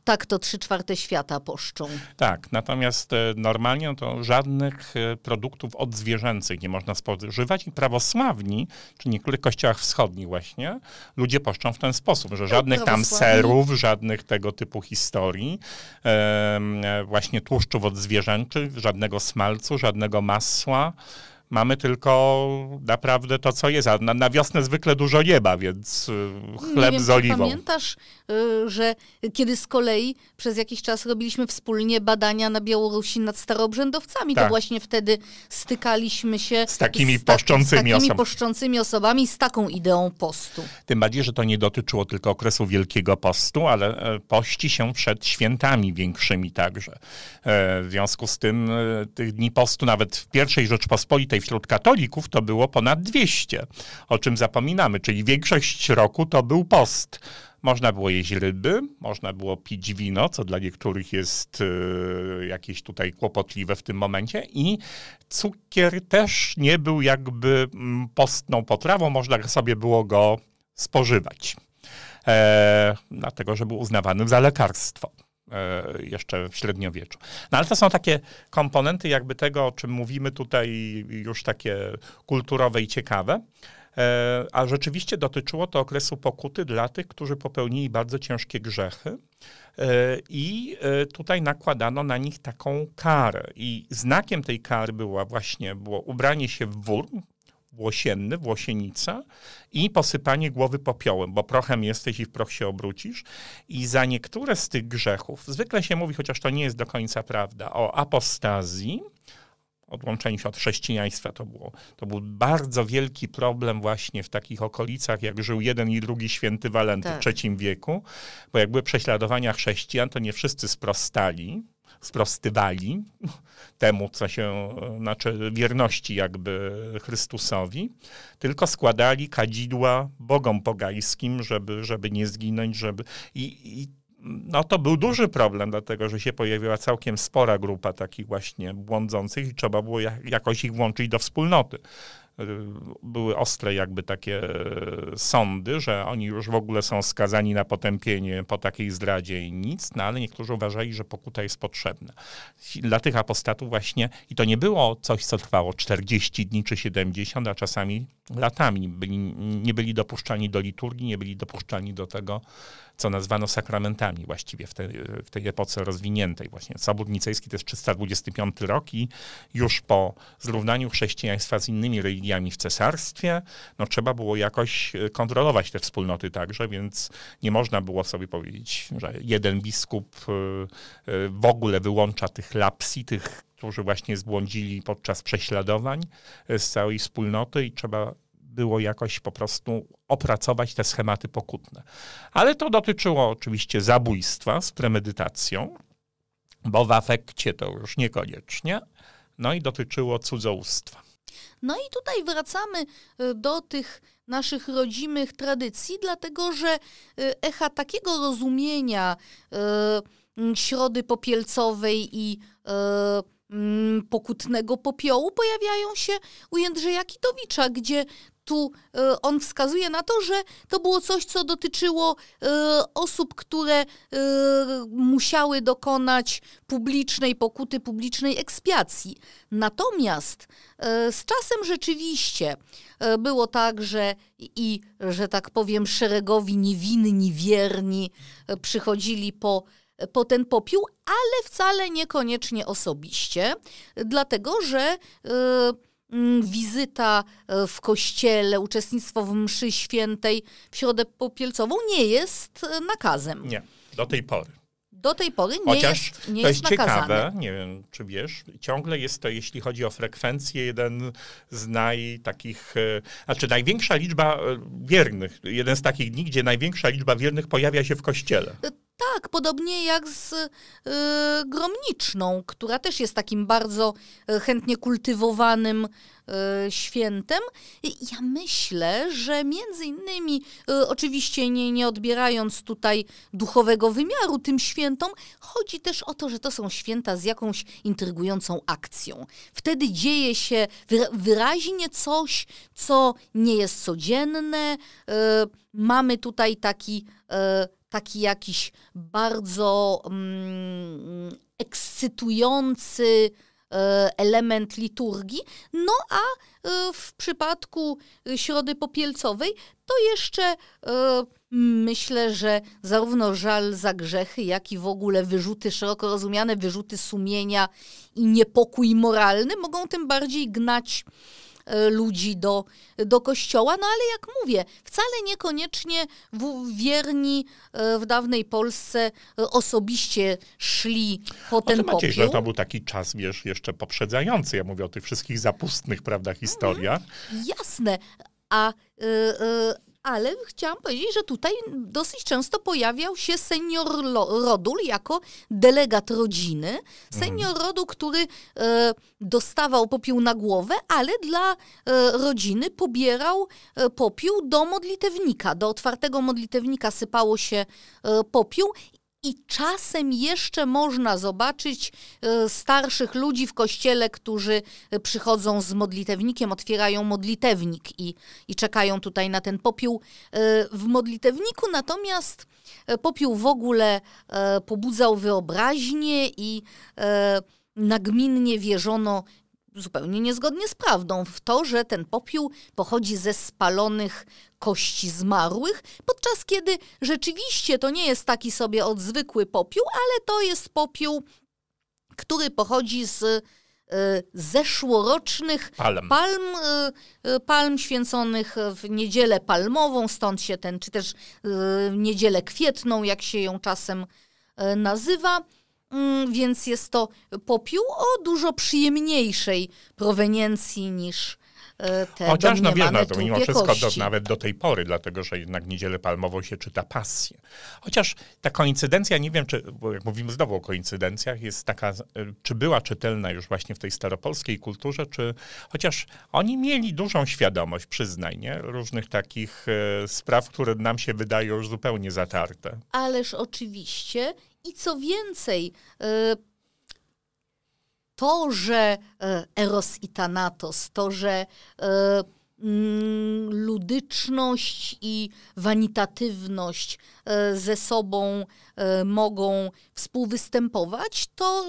B: Tak to trzy czwarte świata poszczą.
A: Tak, natomiast e, normalnie to żadnych e, produktów odzwierzęcych nie można spożywać i prawosławni, czy niektórych kościołach wschodnich właśnie, ludzie poszczą w ten sposób sposób, że żadnych tam serów, żadnych tego typu historii, właśnie tłuszczów od zwierzęczych, żadnego smalcu, żadnego masła. Mamy tylko naprawdę to, co jest. A na, na wiosnę zwykle dużo nieba, więc y, chleb wiem, z oliwą.
B: Pamiętasz, y, że kiedy z kolei przez jakiś czas robiliśmy wspólnie badania na Białorusi nad starobrzędowcami, tak. to właśnie wtedy stykaliśmy się z takimi, z, poszczącymi, z takimi osobami. poszczącymi osobami, z taką ideą postu.
A: Tym bardziej, że to nie dotyczyło tylko okresu Wielkiego Postu, ale e, pości się przed świętami większymi także. E, w związku z tym e, tych dni postu nawet w pierwszej Rzeczpospolitej świętej wśród katolików to było ponad 200, o czym zapominamy, czyli większość roku to był post. Można było jeść ryby, można było pić wino, co dla niektórych jest y, jakieś tutaj kłopotliwe w tym momencie. I cukier też nie był jakby mm, postną potrawą, można sobie było go spożywać, e, dlatego że był uznawany za lekarstwo. E, jeszcze w średniowieczu. No ale to są takie komponenty jakby tego, o czym mówimy tutaj, już takie kulturowe i ciekawe. E, a rzeczywiście dotyczyło to okresu pokuty dla tych, którzy popełnili bardzo ciężkie grzechy. E, I tutaj nakładano na nich taką karę. I znakiem tej kary była właśnie było ubranie się w wór, Włosienny, Włosienica i posypanie głowy popiołem, bo prochem jesteś i w proch się obrócisz. I za niektóre z tych grzechów, zwykle się mówi, chociaż to nie jest do końca prawda, o apostazji, odłączeniu się od chrześcijaństwa. To, było, to był bardzo wielki problem właśnie w takich okolicach, jak żył jeden i drugi święty Walenty tak. w III wieku, bo jak były prześladowania chrześcijan, to nie wszyscy sprostali sprostywali temu, co się, znaczy wierności jakby Chrystusowi, tylko składali kadzidła bogom pogańskim, żeby, żeby nie zginąć, żeby... I, i no to był duży problem, dlatego że się pojawiła całkiem spora grupa takich właśnie błądzących i trzeba było jakoś ich włączyć do wspólnoty. Y, były ostre jakby takie e, sądy, że oni już w ogóle są skazani na potępienie po takiej zdradzie i nic, no ale niektórzy uważali, że pokuta jest potrzebna. Dla tych apostatów właśnie, i to nie było coś, co trwało 40 dni czy 70, a czasami latami. Byli, nie byli dopuszczani do liturgii, nie byli dopuszczani do tego, co nazwano sakramentami właściwie w, w tej epoce rozwiniętej. Właśnie Sobór Nicejski to jest 325 rok i już po zrównaniu chrześcijaństwa z innymi religiami w cesarstwie, no trzeba było jakoś e, kontrolować te wspólnoty także, więc nie można było sobie powiedzieć, że jeden biskup e, e, w ogóle wyłącza tych lapsi, tych którzy właśnie zbłądzili podczas prześladowań z całej wspólnoty i trzeba było jakoś po prostu opracować te schematy pokutne. Ale to dotyczyło oczywiście zabójstwa z premedytacją, bo w afekcie to już niekoniecznie, no i dotyczyło cudzołóstwa.
B: No i tutaj wracamy y, do tych naszych rodzimych tradycji, dlatego że y, echa takiego rozumienia y, środy popielcowej i mm, pokutnego popiołu pojawiają się u Jędrzeja Kitowicza, gdzie tu e, on wskazuje na to, że to było coś, co dotyczyło e, osób, które e, musiały dokonać publicznej pokuty, publicznej ekspiacji. Natomiast z czasem rzeczywiście było tak, że i, że tak powiem, szeregowi niewinni, wierni przychodzili po po ten popiół, ale wcale niekoniecznie osobiście, dlatego że Mm, wizyta e, w kościele, uczestnictwo w mszy świętej w środę popielcową nie jest e, nakazem.
A: Nie, do tej pory.
B: Do tej pory nie Chociaż jest nie to jest, jest ciekawe,
A: nie wiem czy wiesz, ciągle jest to, jeśli chodzi o frekwencję, jeden z naj takich, e, znaczy największa liczba wiernych, jeden z takich dni, gdzie największa liczba wiernych pojawia się w kościele.
B: Tak, podobnie jak z y, Gromniczną, która też jest takim bardzo y, chętnie kultywowanym y, świętem. Ja myślę, że między innymi, y, oczywiście nie, nie odbierając tutaj duchowego wymiaru tym świętom, chodzi też o to, że to są święta z jakąś intrygującą akcją. Wtedy dzieje się wyraźnie coś, co nie jest codzienne. Y, mamy tutaj taki y, taki jakiś bardzo mm, ekscytujący e, element liturgii. No a e, w przypadku Środy Popielcowej to jeszcze e, myślę, że zarówno żal za grzechy, jak i w ogóle wyrzuty, szeroko rozumiane wyrzuty sumienia i niepokój moralny mogą tym bardziej gnać E, ludzi do, do kościoła. No ale jak mówię, wcale niekoniecznie wierni e, w dawnej Polsce e, osobiście szli po znaczy, ten no, popiół. że to
A: był taki czas, wiesz, jeszcze poprzedzający. Ja mówię o tych wszystkich zapustnych, prawda, mhm. historiach.
B: jasne. A, yy, ale chciałam powiedzieć, że tutaj dosyć często pojawiał się senior Rodul jako delegat rodziny. Mhm. Senior rodul, który e, dostawał popiół na głowę, ale dla e, rodziny pobierał e, popiół do modlitewnika. Do otwartego modlitewnika sypało się e, popiół i czasem jeszcze można zobaczyć e, starszych ludzi w kościele, którzy e, przychodzą z modlitewnikiem, otwierają modlitewnik i, i czekają tutaj na ten popiół e, w modlitewniku. Natomiast popiół w ogóle pobudzał wyobraźnię i nagminnie wierzono zupełnie niezgodnie z prawdą w to, że ten popiół pochodzi ze spalonych kości zmarłych, podczas kiedy rzeczywiście to nie jest taki sobie odzwykły popiół, ale to jest popiół, który pochodzi z y, zeszłorocznych palm, palm, y, palm święconych w niedzielę palmową, stąd się ten, czy też y, niedzielę kwietną, jak się ją czasem nazywa. Mm, więc jest to popiół o dużo przyjemniejszej proweniencji niż e, te Chociaż no wiemy, no, to mimo wszystko do, nawet
A: do tej pory, dlatego że jednak Niedzielę Palmową się czyta pasję. Chociaż ta koincydencja, nie wiem, czy, bo jak mówimy znowu o koincydencjach, jest taka, e, czy była czytelna już właśnie w tej staropolskiej kulturze, czy chociaż oni mieli dużą świadomość, przyznaj, nie? Różnych takich e, spraw, które nam się wydają już zupełnie zatarte.
B: Ależ oczywiście i co więcej, y, to, że y, Eros i Thanatos, to, że y, mm, ludyczność i wanitatywność ze sobą mogą współwystępować, to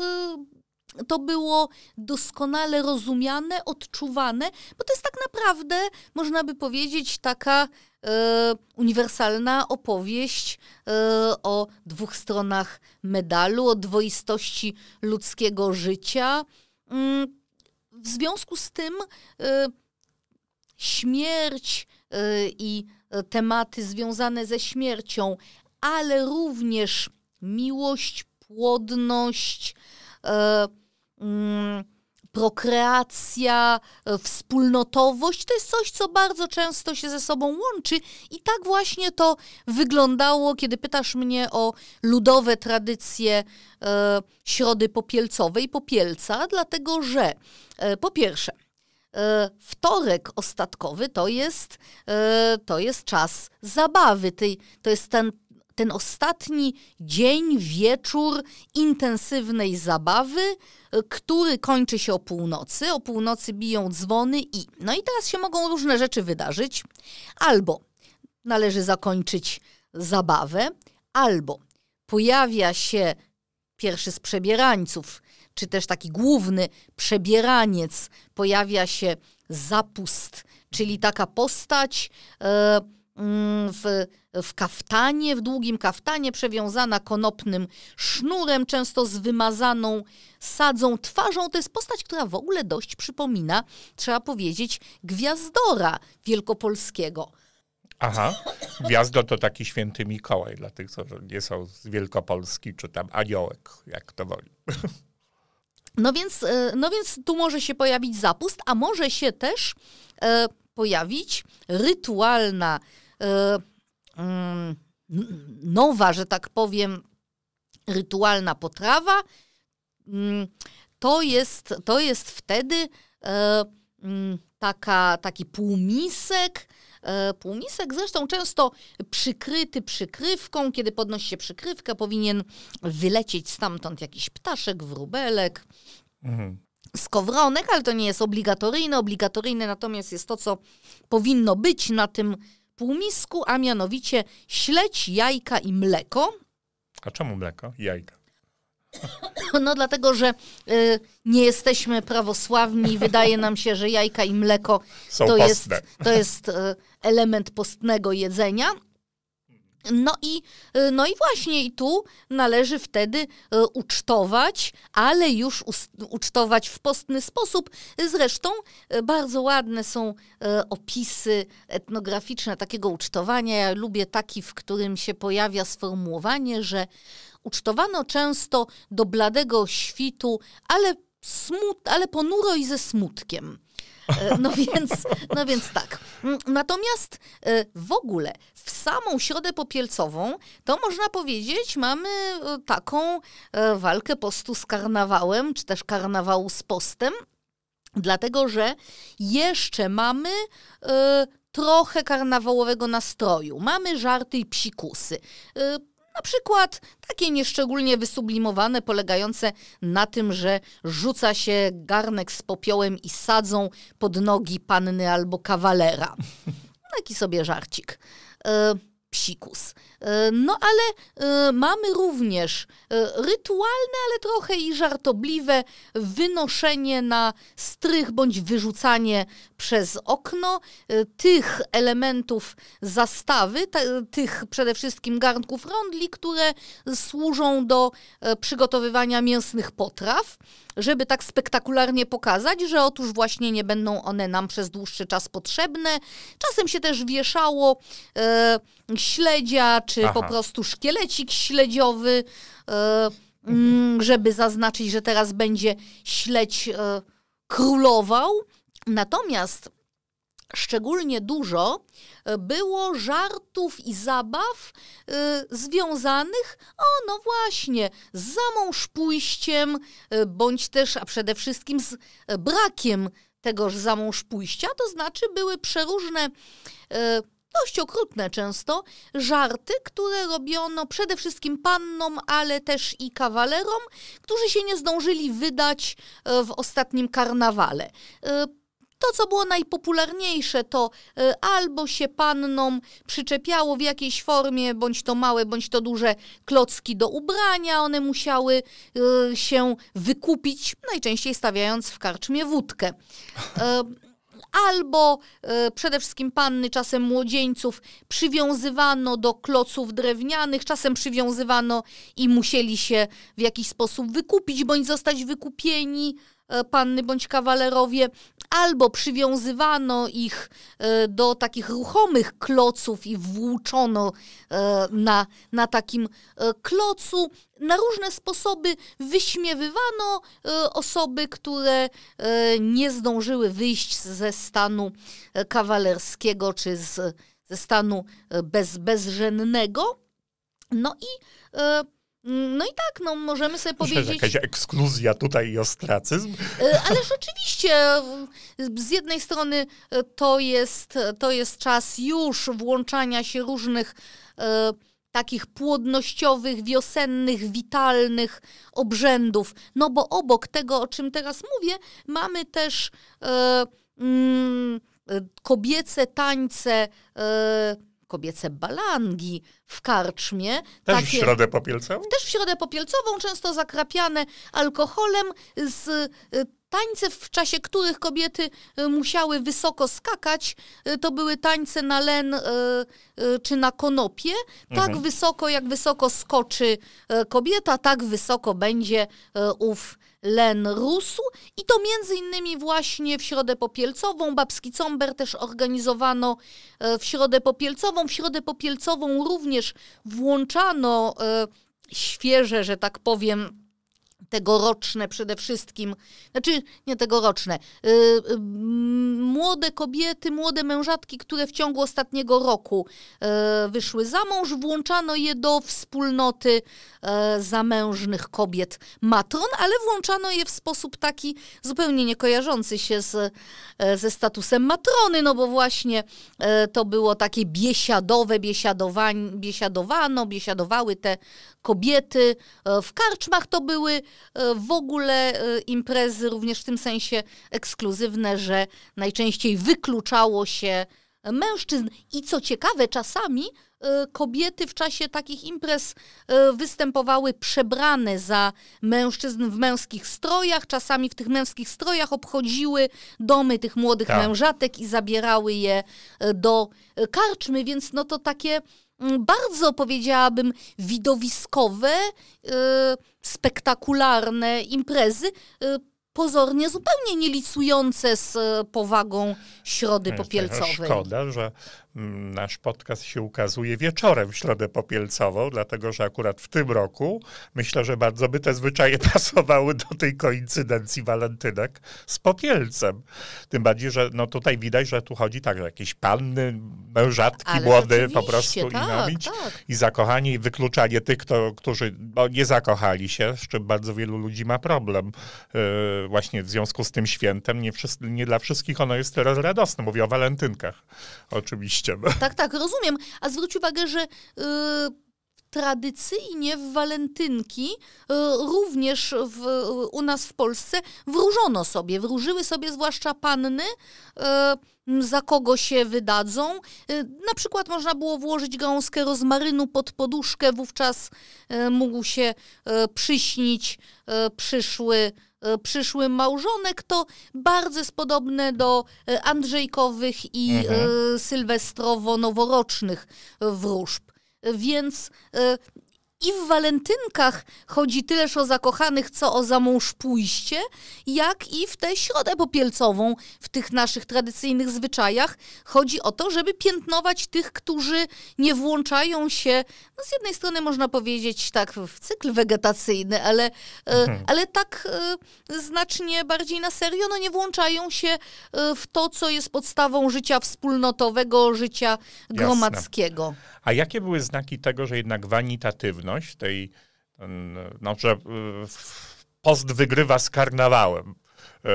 B: to było doskonale rozumiane, odczuwane, bo to jest tak naprawdę, można by powiedzieć, taka e, uniwersalna opowieść e, o dwóch stronach medalu, o dwoistości ludzkiego życia. Mm, w związku z tym e, śmierć e, i e, tematy związane ze śmiercią, ale również miłość, płodność, e, Mm, prokreacja, e, wspólnotowość to jest coś, co bardzo często się ze sobą łączy i tak właśnie to wyglądało, kiedy pytasz mnie o ludowe tradycje e, środy popielcowej, popielca, dlatego że e, po pierwsze, e, Wtorek ostatkowy to jest, e, to jest czas zabawy. Tej, to jest ten ten ostatni dzień, wieczór intensywnej zabawy, y, który kończy się o północy. O północy biją dzwony i. No i teraz się mogą różne rzeczy wydarzyć. Albo należy zakończyć zabawę, albo pojawia się pierwszy z przebierańców, czy też taki główny przebieraniec, pojawia się zapust, czyli taka postać y, mm, w w kaftanie, w długim kaftanie, przewiązana konopnym sznurem, często z wymazaną sadzą twarzą. To jest postać, która w ogóle dość przypomina, trzeba powiedzieć, gwiazdora wielkopolskiego.
A: Aha, gwiazdo to taki święty Mikołaj dla tych, co nie są z Wielkopolski, czy tam aniołek, jak to woli.
B: No więc, e, no więc tu może się pojawić zapust, a może się też e, pojawić rytualna e, Mm, nowa, że tak powiem, rytualna potrawa, mm, to jest, to jest wtedy e, mm, taka, taki półmisek, e, półmisek, zresztą często przykryty przykrywką. Kiedy podnosi się przykrywkę, powinien wylecieć stamtąd jakiś ptaszek, wróbelek, mhm. skowronek, ale to nie jest obligatoryjne. Obligatoryjne natomiast jest to, co powinno być na tym półmisku, a mianowicie śledź, jajka i mleko.
A: A czemu mleko i jajka?
B: No dlatego, że y, nie jesteśmy prawosławni wydaje nam się, że jajka i mleko to jest, to jest y, element postnego jedzenia, no i, y, no i właśnie i tu należy wtedy y, ucztować, ale już ucztować w postny sposób. Zresztą y, bardzo ładne są opisy etnograficzne takiego ucztowania. Ja lubię taki, w którym się pojawia sformułowanie, że ucztowano często do bladego świtu, ale, smut, ale ponuro i ze smutkiem. E, no więc, no więc tak. Mm, natomiast e, w ogóle w samą środę popielcową, to można powiedzieć, mamy e, taką walkę postu z karnawałem, czy też karnawału z postem, dlatego że jeszcze mamy trochę karnawałowego nastroju. Mamy żarty i psikusy. Na przykład takie nieszczególnie wysublimowane, polegające na tym, że rzuca się garnek z popiołem i sadzą pod nogi panny albo kawalera. Taki sobie żarcik. E, psikus. E, no ale e, mamy również e, rytualne, ale trochę i żartobliwe wynoszenie na strych bądź wyrzucanie przez okno tych elementów zastawy, tych przede wszystkim garnków rondli, które służą do przygotowywania mięsnych potraw, żeby tak spektakularnie pokazać, że otóż właśnie nie będą one nam przez dłuższy czas potrzebne. Czasem się też wieszało śledzia czy czy Aha. po prostu szkielecik śledziowy, e, mm, żeby zaznaczyć, że teraz będzie śledź e, królował. Natomiast szczególnie dużo e, było żartów i zabaw y, związanych, o no właśnie, z zamąż pójściem, y, bądź też, a przede wszystkim z brakiem tegoż zamąż pójścia, to znaczy były przeróżne y, dość okrutne często, żarty, które robiono przede wszystkim pannom, ale też i kawalerom, którzy się nie zdążyli wydać e, w ostatnim karnawale. E, to, co było najpopularniejsze, to e, albo się pannom przyczepiało w jakiejś formie, bądź to małe, bądź to duże klocki do ubrania. One musiały się wykupić, najczęściej stawiając w karczmie wódkę albo e, przede wszystkim panny, czasem młodzieńców, przywiązywano do kloców drewnianych, czasem przywiązywano i musieli się w jakiś sposób wykupić bądź zostać wykupieni. E, panny bądź kawalerowie, albo przywiązywano ich e, do takich ruchomych kloców i włóczono e, na, na takim klocu. Na różne sposoby wyśmiewywano osoby, które nie zdążyły wyjść ze stanu kawalerskiego czy z, ze stanu bez, bezrzędnego. No i no i tak, no możemy sobie powiedzieć... Że jakaś
A: ekskluzja tutaj i ostracyzm. E, ale
B: rzeczywiście, e, z jednej strony e, to jest, to jest czas już włączania się różnych e, takich płodnościowych, wiosennych, witalnych obrzędów. No bo obok tego, o czym teraz mówię, mamy też e, mm, kobiece tańce e, kobiece balangi w karczmie. Też takie, w środę popielcową? Też w środę popielcową, często zakrapiane alkoholem z y, Tańce, w czasie których kobiety y, musiały wysoko skakać, y, to były tańce na len czy na konopie. Tak mhm. wysoko, jak wysoko skoczy kobieta, tak wysoko będzie ów Len rósł i to między innymi właśnie w Środę Popielcową. Babski Comber też organizowano e, w Środę Popielcową. W Środę Popielcową również włączano e, świeże, że tak powiem, tegoroczne przede wszystkim, znaczy nie tegoroczne, yy, yy, młode kobiety, młode mężatki, które w ciągu ostatniego roku yy, wyszły za mąż, włączano je do wspólnoty y, zamężnych kobiet matron, ale włączano je w sposób taki zupełnie niekojarzący się z, e, ze statusem matrony, no bo właśnie e, to było takie biesiadowe, biesiadowano, biesiadowały te kobiety, e, w karczmach to były E, w ogóle e, imprezy również w tym sensie ekskluzywne, że najczęściej wykluczało się mężczyzn. I co ciekawe, czasami e, kobiety w czasie takich imprez występowały przebrane za mężczyzn w męskich strojach, czasami w tych męskich strojach obchodziły domy tych młodych tak. mężatek i zabierały je do karczmy, więc no to takie Mm, bardzo powiedziałabym widowiskowe, y, spektakularne imprezy, y, pozornie zupełnie nielicujące z powagą Środy Popielcowej. Szkoda,
A: że nasz podcast się ukazuje wieczorem w środę popielcową, dlatego że akurat w tym roku myślę, że bardzo by te zwyczaje pasowały do tej koincydencji walentynek z popielcem. Tym bardziej, że no tutaj widać, że tu chodzi tak, że jakieś panny, mężatki Ale młode po prostu tak, inomić tak. i zakochani i wykluczanie tych, kto, którzy no, nie zakochali się, z czym bardzo wielu ludzi ma problem yy, właśnie w związku z tym świętem. Nie, nie dla wszystkich ono jest teraz radosne. Mówię o walentynkach oczywiście gościem.
B: Tak, tak, rozumiem. A zwróć uwagę, że yy, tradycyjnie w walentynki yy, również w, yy, u nas w Polsce wróżono sobie, wróżyły sobie zwłaszcza panny y, za kogo się wydadzą. Y, na przykład można było włożyć gałązkę rozmarynu pod poduszkę, wówczas y, mógł się przyśnić przyszły E, przyszły małżonek, to bardzo jest podobne do e, Andrzejkowych i e, mhm. sylwestrowo-noworocznych wróżb. Więc i w walentynkach chodzi tyleż o zakochanych, co o za mąż pójście, jak i w tę środę popielcową, w tych naszych tradycyjnych zwyczajach. Chodzi o to, żeby piętnować tych, którzy nie włączają się, no z jednej strony można powiedzieć tak w cykl wegetacyjny, ale, e, mhm. ale tak e, znacznie bardziej na serio, no nie włączają się e, w to, co jest podstawą życia wspólnotowego, życia gromadzkiego. Jasne.
A: A jakie były znaki tego, że jednak wanitatywne pewność tej, no, że y, post wygrywa z karnawałem y,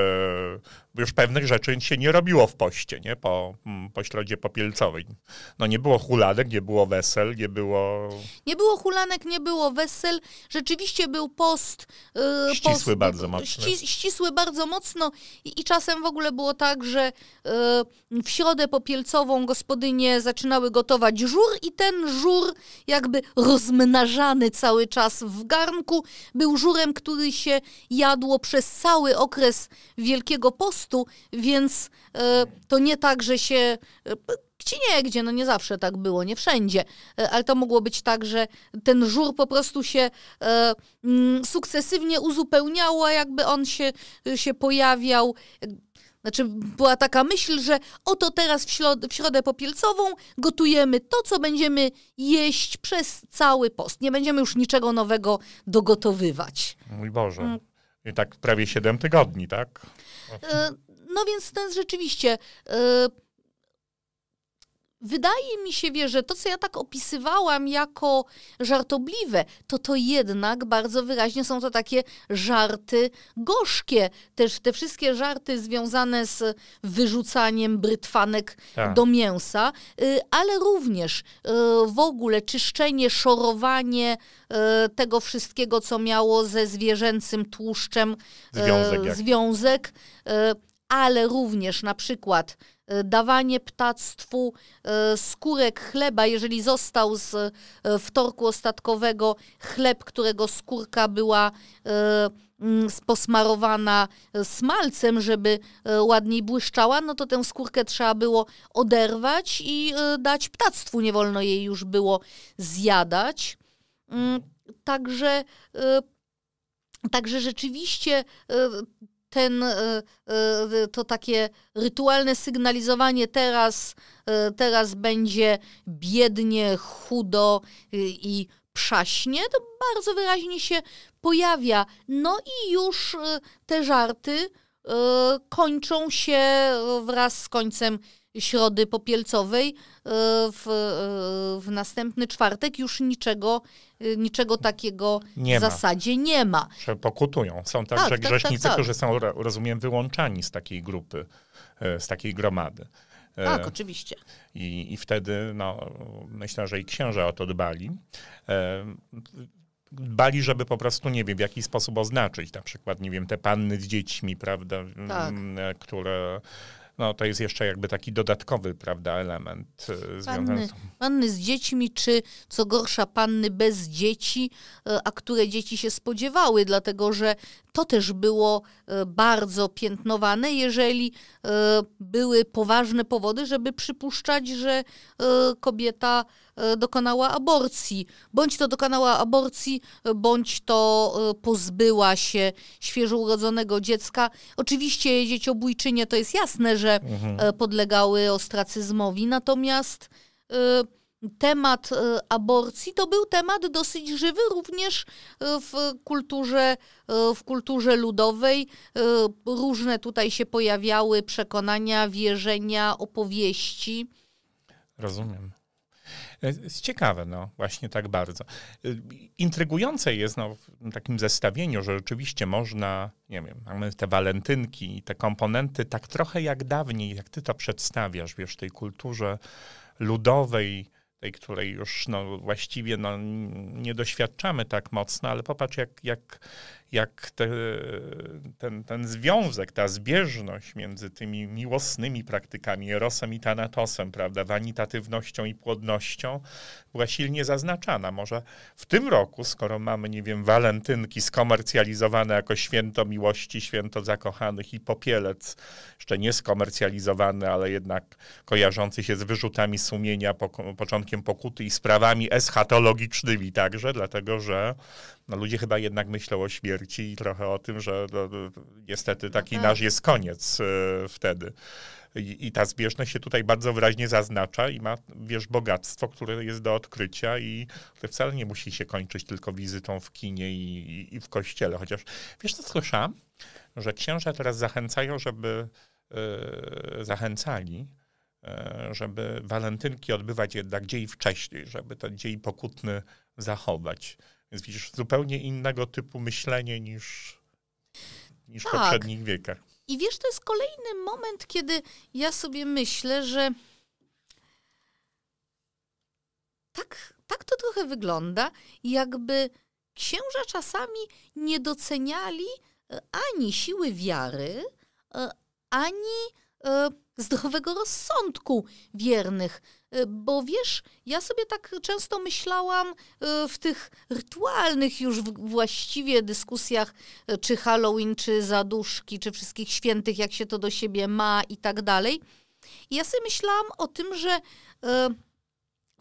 A: już pewnych rzeczy się nie robiło w poście, nie? Po, mm, po środzie popielcowej. No nie było hulanek, nie było wesel, nie było...
B: Nie było hulanek, nie było wesel. Rzeczywiście był post... Yy, ścisły post,
A: bardzo mocno. Ścis,
B: ścisły bardzo mocno I, i, czasem w ogóle było tak, że yy, w środę popielcową gospodynie zaczynały gotować żur i ten żur jakby rozmnażany cały czas w garnku był żurem, który się jadło przez cały okres Wielkiego Postu prostu, więc e, to nie tak, że się e, gdzie nie, gdzie, no nie zawsze tak było, nie wszędzie, e, ale to mogło być tak, że ten żur po prostu się e, mm, sukcesywnie uzupełniał, a jakby on się, się pojawiał. Znaczy, była taka myśl, że oto teraz w, środ w środę popielcową gotujemy to, co będziemy jeść przez cały post. Nie będziemy już niczego nowego dogotowywać.
A: Mój Boże. Mm. I tak prawie 7 tygodni, tak?
B: E, no więc ten rzeczywiście e, wydaje mi się, wie, że to, co ja tak opisywałam jako żartobliwe, to to jednak bardzo wyraźnie są to takie żarty gorzkie. Też te wszystkie żarty związane z wyrzucaniem brytwanek tak. do mięsa, y, ale również y, w ogóle czyszczenie, szorowanie y, tego wszystkiego, co miało ze zwierzęcym tłuszczem związek, związek ale również na przykład Y, dawanie ptactwu skórek y, chleba, jeżeli został z y, wtorku ostatkowego chleb, którego skórka była mm, posmarowana smalcem, żeby ładniej błyszczała, no to tę skórkę trzeba było oderwać i dać ptactwu. Nie wolno jej już było zjadać. Mm, także, także rzeczywiście ten, e, e, to takie rytualne sygnalizowanie teraz, e, teraz będzie biednie, chudo i przaśnie, to bardzo wyraźnie się pojawia. No i już te żarty kończą się wraz z końcem Środy Popielcowej e, w, e, w następny czwartek już niczego, e, niczego takiego nie w zasadzie nie ma.
A: Że pokutują. Są także tak, grzesznicy, tak, tak, tak, którzy są, rozumiem, wyłączani z takiej grupy, z takiej gromady. Tak, oczywiście. I, I wtedy no, myślę, że i księża o to dbali bali, żeby po prostu, nie wiem, w jaki sposób oznaczyć, na przykład, nie wiem, te panny z dziećmi, prawda, tak. które no, to jest jeszcze jakby taki dodatkowy, prawda, element panny, związany z...
B: Panny z dziećmi, czy co gorsza, panny bez dzieci, y, a które dzieci się spodziewały, dlatego że to też było e, bardzo piętnowane, jeżeli e, były poważne powody, żeby przypuszczać, że e, kobieta dokonała aborcji. Bądź to dokonała aborcji, bądź to pozbyła się świeżo urodzonego dziecka. Oczywiście dzieciobójczynie to jest jasne, że mhm. podlegały ostracyzmowi, natomiast temat e, aborcji to był temat dosyć żywy również e, w kulturze, e, w kulturze ludowej. Różne tutaj się pojawiały przekonania, wierzenia, opowieści.
A: Rozumiem. Jest ciekawe, no właśnie tak bardzo. Intrygujące jest no, w takim zestawieniu, że rzeczywiście można, nie wiem, mamy te walentynki, i te komponenty tak trochę jak dawniej, jak ty to przedstawiasz, wiesz, tej kulturze ludowej, tej której już no, właściwie no, nie doświadczamy tak mocno, ale popatrz, jak, jak, jak te, ten, ten związek, ta zbieżność między tymi miłosnymi praktykami, erosem i tanatosem, prawda, wanitatywnością i płodnością była silnie zaznaczana. Może w tym roku, skoro mamy, nie wiem, walentynki skomercjalizowane jako święto miłości, święto zakochanych i popielec, jeszcze nie skomercjalizowany, ale jednak kojarzący się z wyrzutami sumienia, początkiem pokuty i sprawami eschatologicznymi także, dlatego że no ludzie chyba jednak myślą o śmierci i trochę o tym, że no, no niestety taki no tak. nasz jest koniec y, wtedy. I, I, ta zbieżność się tutaj bardzo wyraźnie zaznacza i ma, wiesz, bogactwo, które jest do odkrycia i które wcale nie musi się kończyć tylko wizytą w kinie i, i, i w kościele. Chociaż, wiesz co słyszałam? Że księża teraz zachęcają, żeby y, zachęcali, e, żeby walentynki odbywać jednak dzień wcześniej, żeby ten dzień pokutny zachować. Więc widzisz zupełnie innego typu myślenie niż, niż tak. w poprzednich wiekach.
B: I wiesz, to jest kolejny moment, kiedy ja sobie myślę, że tak, tak to trochę wygląda, jakby księża czasami nie doceniali e, ani siły wiary, e, ani e, zdrowego rozsądku wiernych Y, bo wiesz, ja sobie tak często myślałam y, w tych rytualnych już właściwie dyskusjach, y, czy Halloween, czy zaduszki, czy wszystkich świętych, jak się to do siebie ma i tak dalej. I ja sobie myślałam o tym, że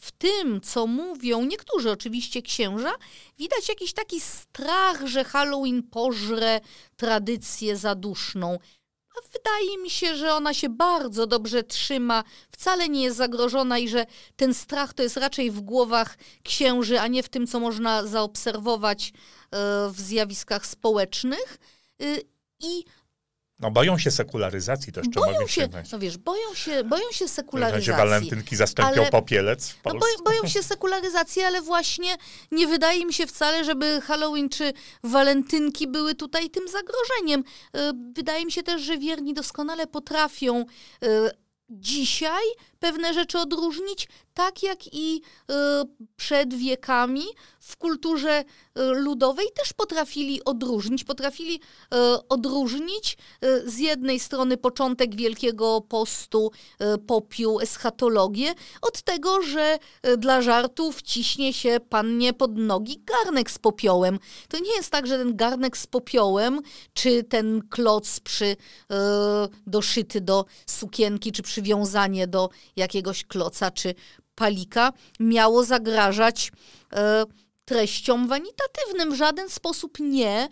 B: w tym, co mówią niektórzy oczywiście księża, widać jakiś taki strach, że Halloween pożre tradycję zaduszną. Wydaje mi się, że ona się bardzo dobrze trzyma, wcale nie jest zagrożona i że ten strach to jest raczej w głowach księży, a nie w tym, co można zaobserwować e, w zjawiskach społecznych. E, I
A: no boją się sekularyzacji też, trzeba boją się, No
B: wiesz, boją się, boją się sekularyzacji. walentynki
A: zastąpią ale, popielec w No
B: boją się sekularyzacji, ale właśnie nie wydaje mi się wcale, żeby Halloween czy walentynki były tutaj tym zagrożeniem. E, wydaje mi się też, że wierni doskonale potrafią e, dzisiaj pewne rzeczy odróżnić, tak jak i e, przed wiekami w kulturze e, ludowej też potrafili odróżnić. Potrafili e, odróżnić z jednej strony początek Wielkiego Postu, popiół, eschatologię, od tego, że dla żartów ciśnie się pannie pod nogi garnek z popiołem. To nie jest tak, że ten garnek z popiołem, czy ten kloc przy, doszyty do sukienki, czy przywiązanie do jakiegoś kloca czy palika miało zagrażać e, treściom wanitatywnym. W żaden sposób nie. E,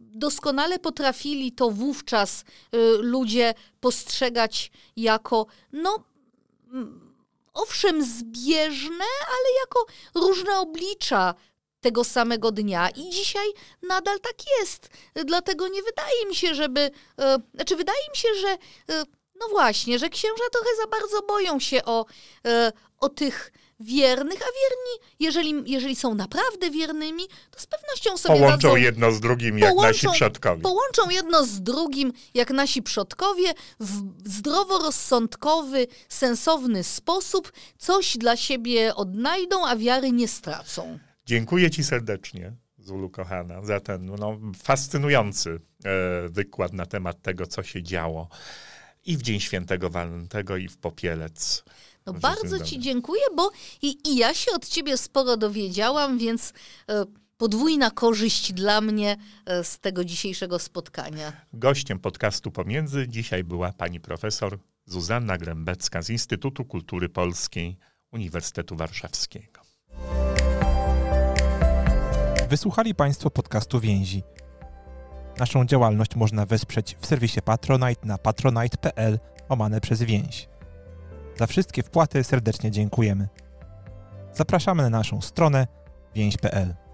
B: doskonale potrafili to wówczas e, ludzie postrzegać jako, no, owszem, zbieżne, ale jako różne oblicza tego samego dnia. I dzisiaj nadal tak jest. Dlatego nie wydaje mi się, żeby. E, znaczy, wydaje mi się, że no właśnie, że księża trochę za bardzo boją się o, e, o tych wiernych, a wierni, jeżeli, jeżeli są naprawdę wiernymi, to z pewnością sobie Połączą radzą, jedno
A: z drugim, jak połączą, nasi przodkowie.
B: Połączą jedno z drugim, jak nasi przodkowie, w zdroworozsądkowy, sensowny sposób coś dla siebie odnajdą, a wiary nie stracą.
A: Dziękuję ci serdecznie. Zulu kochana, za ten no, fascynujący e, wykład na temat tego, co się działo i w Dzień Świętego Walentego, i w Popielec.
B: No bardzo Ci dziękuję, bo i, i, ja się od Ciebie sporo dowiedziałam, więc e, podwójna korzyść dla mnie e, z tego dzisiejszego spotkania.
A: Gościem podcastu Pomiędzy dzisiaj była pani profesor Zuzanna Grębecka z Instytutu Kultury Polskiej Uniwersytetu Warszawskiego. Wysłuchali Państwo podcastu Więzi. Naszą działalność można wesprzeć w serwisie Patronite na patronite.pl omane przez więź. Za wszystkie wpłaty serdecznie dziękujemy. Zapraszamy na naszą stronę więź.pl.